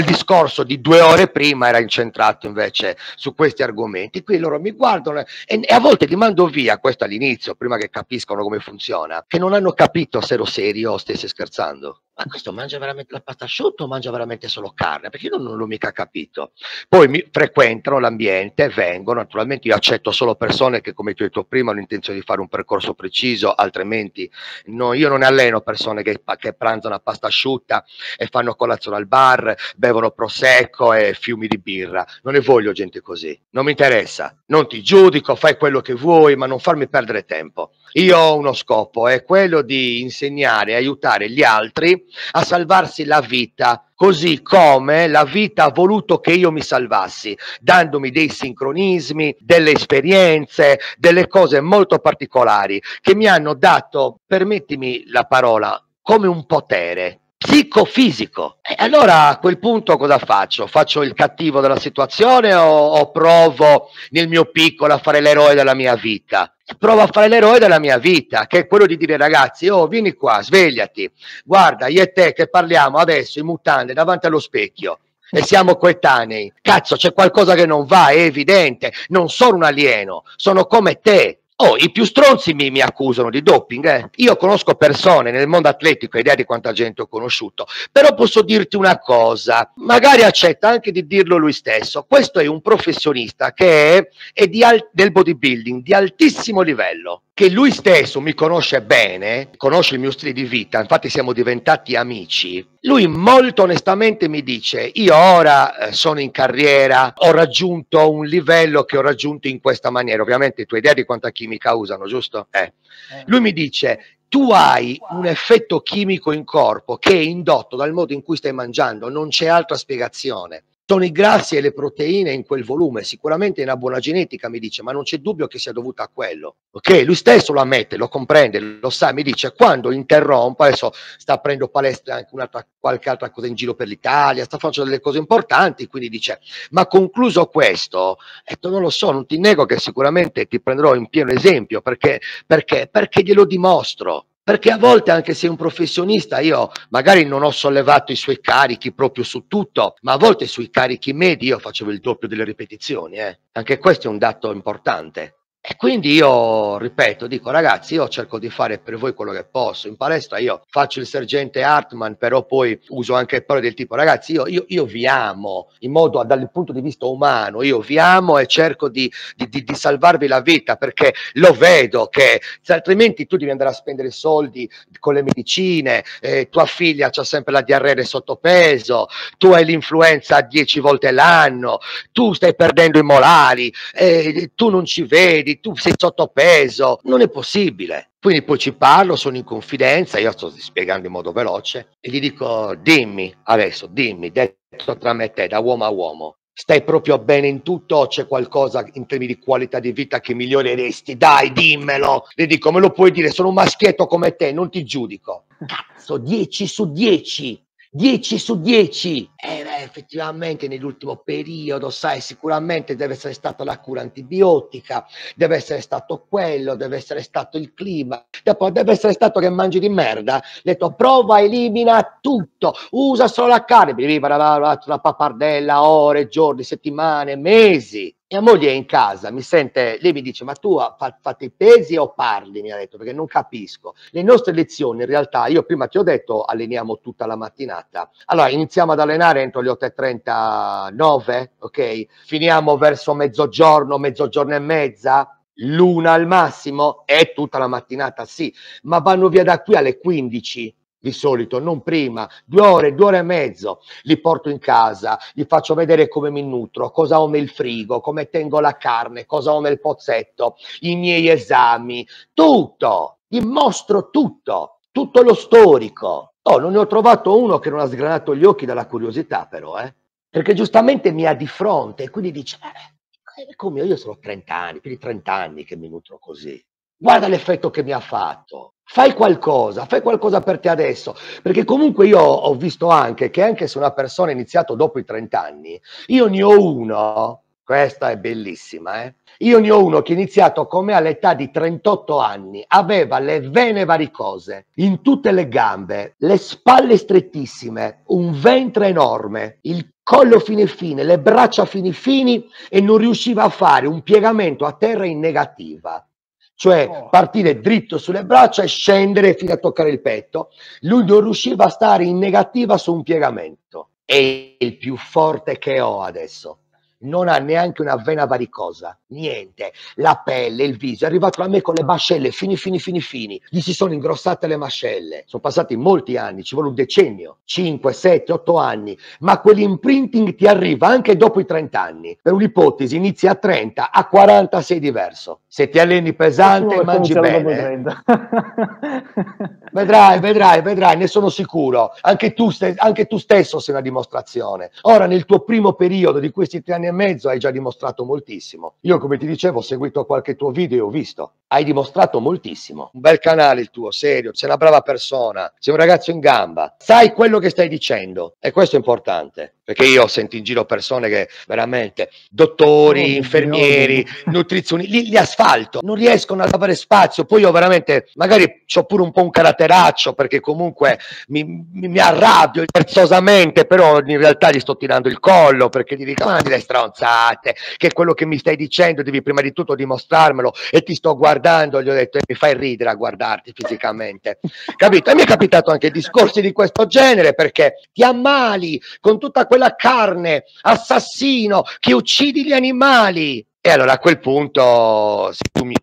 Il discorso di due ore prima era incentrato invece su questi argomenti. Qui loro mi guardano e, e a volte li mando via, questo all'inizio, prima che capiscono come funziona, che non hanno capito se ero serio o stesse scherzando ma questo mangia veramente la pasta asciutta o mangia veramente solo carne? Perché io non, l'ho mica capito. Poi mi frequentano l'ambiente, vengono, naturalmente io accetto solo persone che, come ti ho detto prima, hanno intenzione di fare un percorso preciso, altrimenti no, io non alleno persone che, che pranzano a pasta asciutta e fanno colazione al bar, bevono prosecco e fiumi di birra. Non ne voglio gente così, non mi interessa, non ti giudico, fai quello che vuoi, ma non farmi perdere tempo. Io ho uno scopo, è quello di insegnare e aiutare gli altri a salvarsi la vita, così come la vita ha voluto che io mi salvassi, dandomi dei sincronismi, delle esperienze, delle cose molto particolari che mi hanno dato, permettimi la parola, come un potere psicofisico. E allora a quel punto cosa faccio? Faccio il cattivo della situazione o, o provo nel mio piccolo a fare l'eroe della mia vita? provo a fare l'eroe della mia vita, che è quello di dire ragazzi, oh vieni qua, svegliati, guarda, io e te che parliamo adesso in mutande davanti allo specchio e siamo coetanei, cazzo c'è qualcosa che non va, è evidente, non sono un alieno, sono come te, Oh, i più stronzi mi, mi accusano di doping. Eh. Io conosco persone nel mondo atletico, idea di quanta gente ho conosciuto, però posso dirti una cosa, magari accetta anche di dirlo lui stesso. Questo è un professionista che è, è al- del bodybuilding di altissimo livello che lui stesso mi conosce bene, conosce il mio stile di vita, infatti siamo diventati amici, lui molto onestamente mi dice, io ora eh, sono in carriera, ho raggiunto un livello che ho raggiunto in questa maniera. Ovviamente tu hai idea di quanta chimica usano, giusto? Eh. eh. Lui mi dice, tu hai un effetto chimico in corpo che è indotto dal modo in cui stai mangiando, non c'è altra spiegazione sono i Grassi e le proteine in quel volume, sicuramente è una buona genetica, mi dice, ma non c'è dubbio che sia dovuta a quello. Ok, lui stesso lo ammette, lo comprende, lo sa, mi dice, quando interrompo, adesso sta aprendo palestra anche un'altra, qualche altra cosa in giro per l'Italia, sta facendo delle cose importanti, quindi dice, ma concluso questo, detto, eh, non lo so, non ti nego che sicuramente ti prenderò in pieno esempio, perché, perché, perché glielo dimostro perché a volte anche se un professionista io magari non ho sollevato i suoi carichi proprio su tutto, ma a volte sui carichi medi io facevo il doppio delle ripetizioni, eh. anche questo è un dato importante. E quindi io ripeto, dico ragazzi, io cerco di fare per voi quello che posso. In palestra io faccio il sergente Hartman, però poi uso anche parole del tipo ragazzi, io, io, io, vi amo, in modo dal punto di vista umano, io vi amo e cerco di, di, di, di salvarvi la vita perché lo vedo che altrimenti tu devi andare a spendere soldi con le medicine, eh, tua figlia ha sempre la diarrea e sottopeso, tu hai l'influenza dieci volte l'anno, tu stai perdendo i molari, eh, tu non ci vedi vedi, tu sei sottopeso, non è possibile. Quindi poi ci parlo, sono in confidenza, io sto spiegando in modo veloce e gli dico dimmi adesso, dimmi, detto tra me e te, da uomo a uomo, stai proprio bene in tutto o c'è qualcosa in termini di qualità di vita che miglioreresti? Dai, dimmelo! Le dico, me lo puoi dire, sono un maschietto come te, non ti giudico. Cazzo, 10 su 10, 10 su 10. Eh, beh, effettivamente nell'ultimo periodo, sai, sicuramente deve essere stata la cura antibiotica, deve essere stato quello, deve essere stato il clima, dopo deve essere stato che mangi di merda. Detto prova, elimina tutto, usa solo la carne, viva la papardella, ore, giorni, settimane, mesi mia moglie è in casa, mi sente, lei mi dice, ma tu fa, fate i pesi o parli? Mi ha detto, perché non capisco. Le nostre lezioni, in realtà, io prima ti ho detto, alleniamo tutta la mattinata. Allora, iniziamo ad allenare entro le 8.39, ok? Finiamo verso mezzogiorno, mezzogiorno e mezza, l'una al massimo è tutta la mattinata, sì, ma vanno via da qui alle 15 di solito, non prima, due ore, due ore e mezzo, li porto in casa, gli faccio vedere come mi nutro, cosa ho nel frigo, come tengo la carne, cosa ho nel pozzetto, i miei esami, tutto, gli mostro tutto, tutto lo storico. Oh, non ne ho trovato uno che non ha sgranato gli occhi dalla curiosità però, eh? perché giustamente mi ha di fronte e quindi dice, eh, come io sono 30 anni, più di 30 anni che mi nutro così guarda l'effetto che mi ha fatto. Fai qualcosa, fai qualcosa per te adesso, perché comunque io ho visto anche che anche se una persona è iniziato dopo i 30 anni, io ne ho uno, questa è bellissima, eh? io ne ho uno che è iniziato con me all'età di 38 anni, aveva le vene varicose in tutte le gambe, le spalle strettissime, un ventre enorme, il collo fine fine, le braccia fini fini e non riusciva a fare un piegamento a terra in negativa cioè oh. partire dritto sulle braccia e scendere fino a toccare il petto. Lui non riusciva a stare in negativa su un piegamento. È il più forte che ho adesso non ha neanche una vena varicosa, niente, la pelle, il viso, è arrivato a me con le mascelle fini fini fini fini, gli si sono ingrossate le mascelle, sono passati molti anni, ci vuole un decennio, 5, 7, 8 anni, ma quell'imprinting ti arriva anche dopo i 30 anni, per un'ipotesi inizia a 30, a 40 sei diverso, se ti alleni pesante mangi bene, eh. [laughs] vedrai, vedrai, vedrai, ne sono sicuro, anche tu, anche tu stesso sei una dimostrazione, ora nel tuo primo periodo di questi tre anni e mezzo hai già dimostrato moltissimo. Io, come ti dicevo, ho seguito qualche tuo video e ho visto. Hai dimostrato moltissimo. Un bel canale il tuo, serio. Sei una brava persona. Sei un ragazzo in gamba. Sai quello che stai dicendo. E questo è importante perché io sento in giro persone che veramente dottori, oh, infermieri, oh, nutrizionisti, li, li, asfalto, non riescono a trovare spazio, poi io veramente magari ho pure un po' un caratteraccio perché comunque mi, mi, mi arrabbio terzosamente, però in realtà gli sto tirando il collo perché gli dico ma le stronzate, che quello che mi stai dicendo devi prima di tutto dimostrarmelo e ti sto guardando, gli ho detto e mi fai ridere a guardarti fisicamente, capito? E mi è capitato anche discorsi di questo genere perché ti ammali con tutta quella quella carne, assassino che uccidi gli animali. E allora a quel punto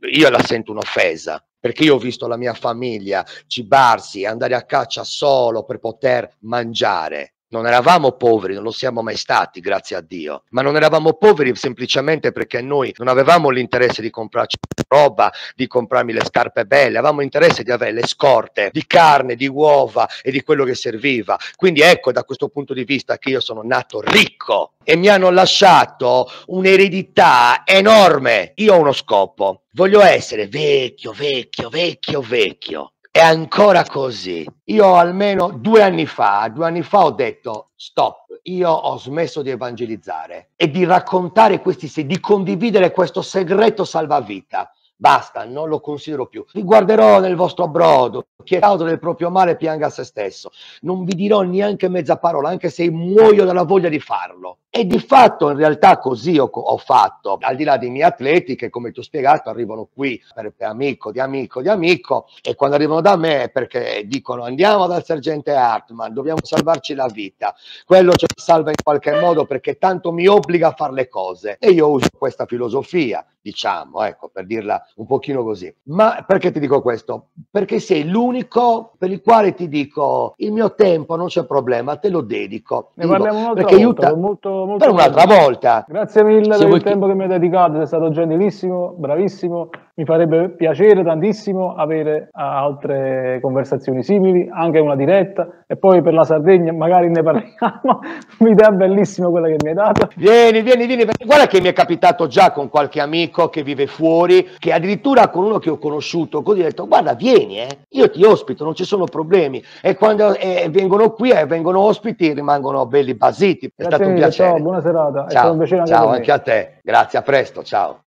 io la sento un'offesa perché io ho visto la mia famiglia cibarsi, andare a caccia solo per poter mangiare. Non eravamo poveri, non lo siamo mai stati, grazie a Dio, ma non eravamo poveri semplicemente perché noi non avevamo l'interesse di comprarci roba, di comprarmi le scarpe belle, avevamo interesse di avere le scorte di carne, di uova e di quello che serviva. Quindi ecco da questo punto di vista che io sono nato ricco e mi hanno lasciato un'eredità enorme. Io ho uno scopo, voglio essere vecchio, vecchio, vecchio, vecchio è ancora così. Io almeno due anni fa, due anni fa ho detto stop, io ho smesso di evangelizzare e di raccontare questi, di condividere questo segreto salvavita Basta, non lo considero più. Vi guarderò nel vostro brodo, chi è causa del proprio male pianga a se stesso. Non vi dirò neanche mezza parola, anche se muoio dalla voglia di farlo. E di fatto, in realtà, così ho, ho fatto. Al di là dei miei atleti, che come ti ho spiegato, arrivano qui per, per amico, di amico, di amico, e quando arrivano da me perché dicono andiamo dal sergente Hartman, dobbiamo salvarci la vita. Quello ci salva in qualche modo perché tanto mi obbliga a fare le cose. E io uso questa filosofia, diciamo, ecco, per dirla un pochino così. Ma perché ti dico questo? Perché sei l'unico per il quale ti dico il mio tempo non c'è problema, te lo dedico. Ne parliamo un'altra volta, aiuta... molto, molto per un'altra volta. Grazie mille Se per il tempo che... che mi hai dedicato, sei stato gentilissimo, bravissimo mi farebbe piacere tantissimo avere eh, altre conversazioni simili, anche una diretta, e poi per la Sardegna magari ne parliamo. [laughs] Un'idea bellissima quella che mi hai dato. Vieni, vieni, vieni. Guarda che mi è capitato già con qualche amico che vive fuori, che addirittura con uno che ho conosciuto, così ho detto, guarda, vieni, eh, io ti ospito, non ci sono problemi. E quando eh, vengono qui e eh, vengono ospiti rimangono belli basiti. È Grazie stato un piacere. Ciao, buona serata. Ciao, è stato un piacere anche ciao anche a te. Grazie, a presto, ciao.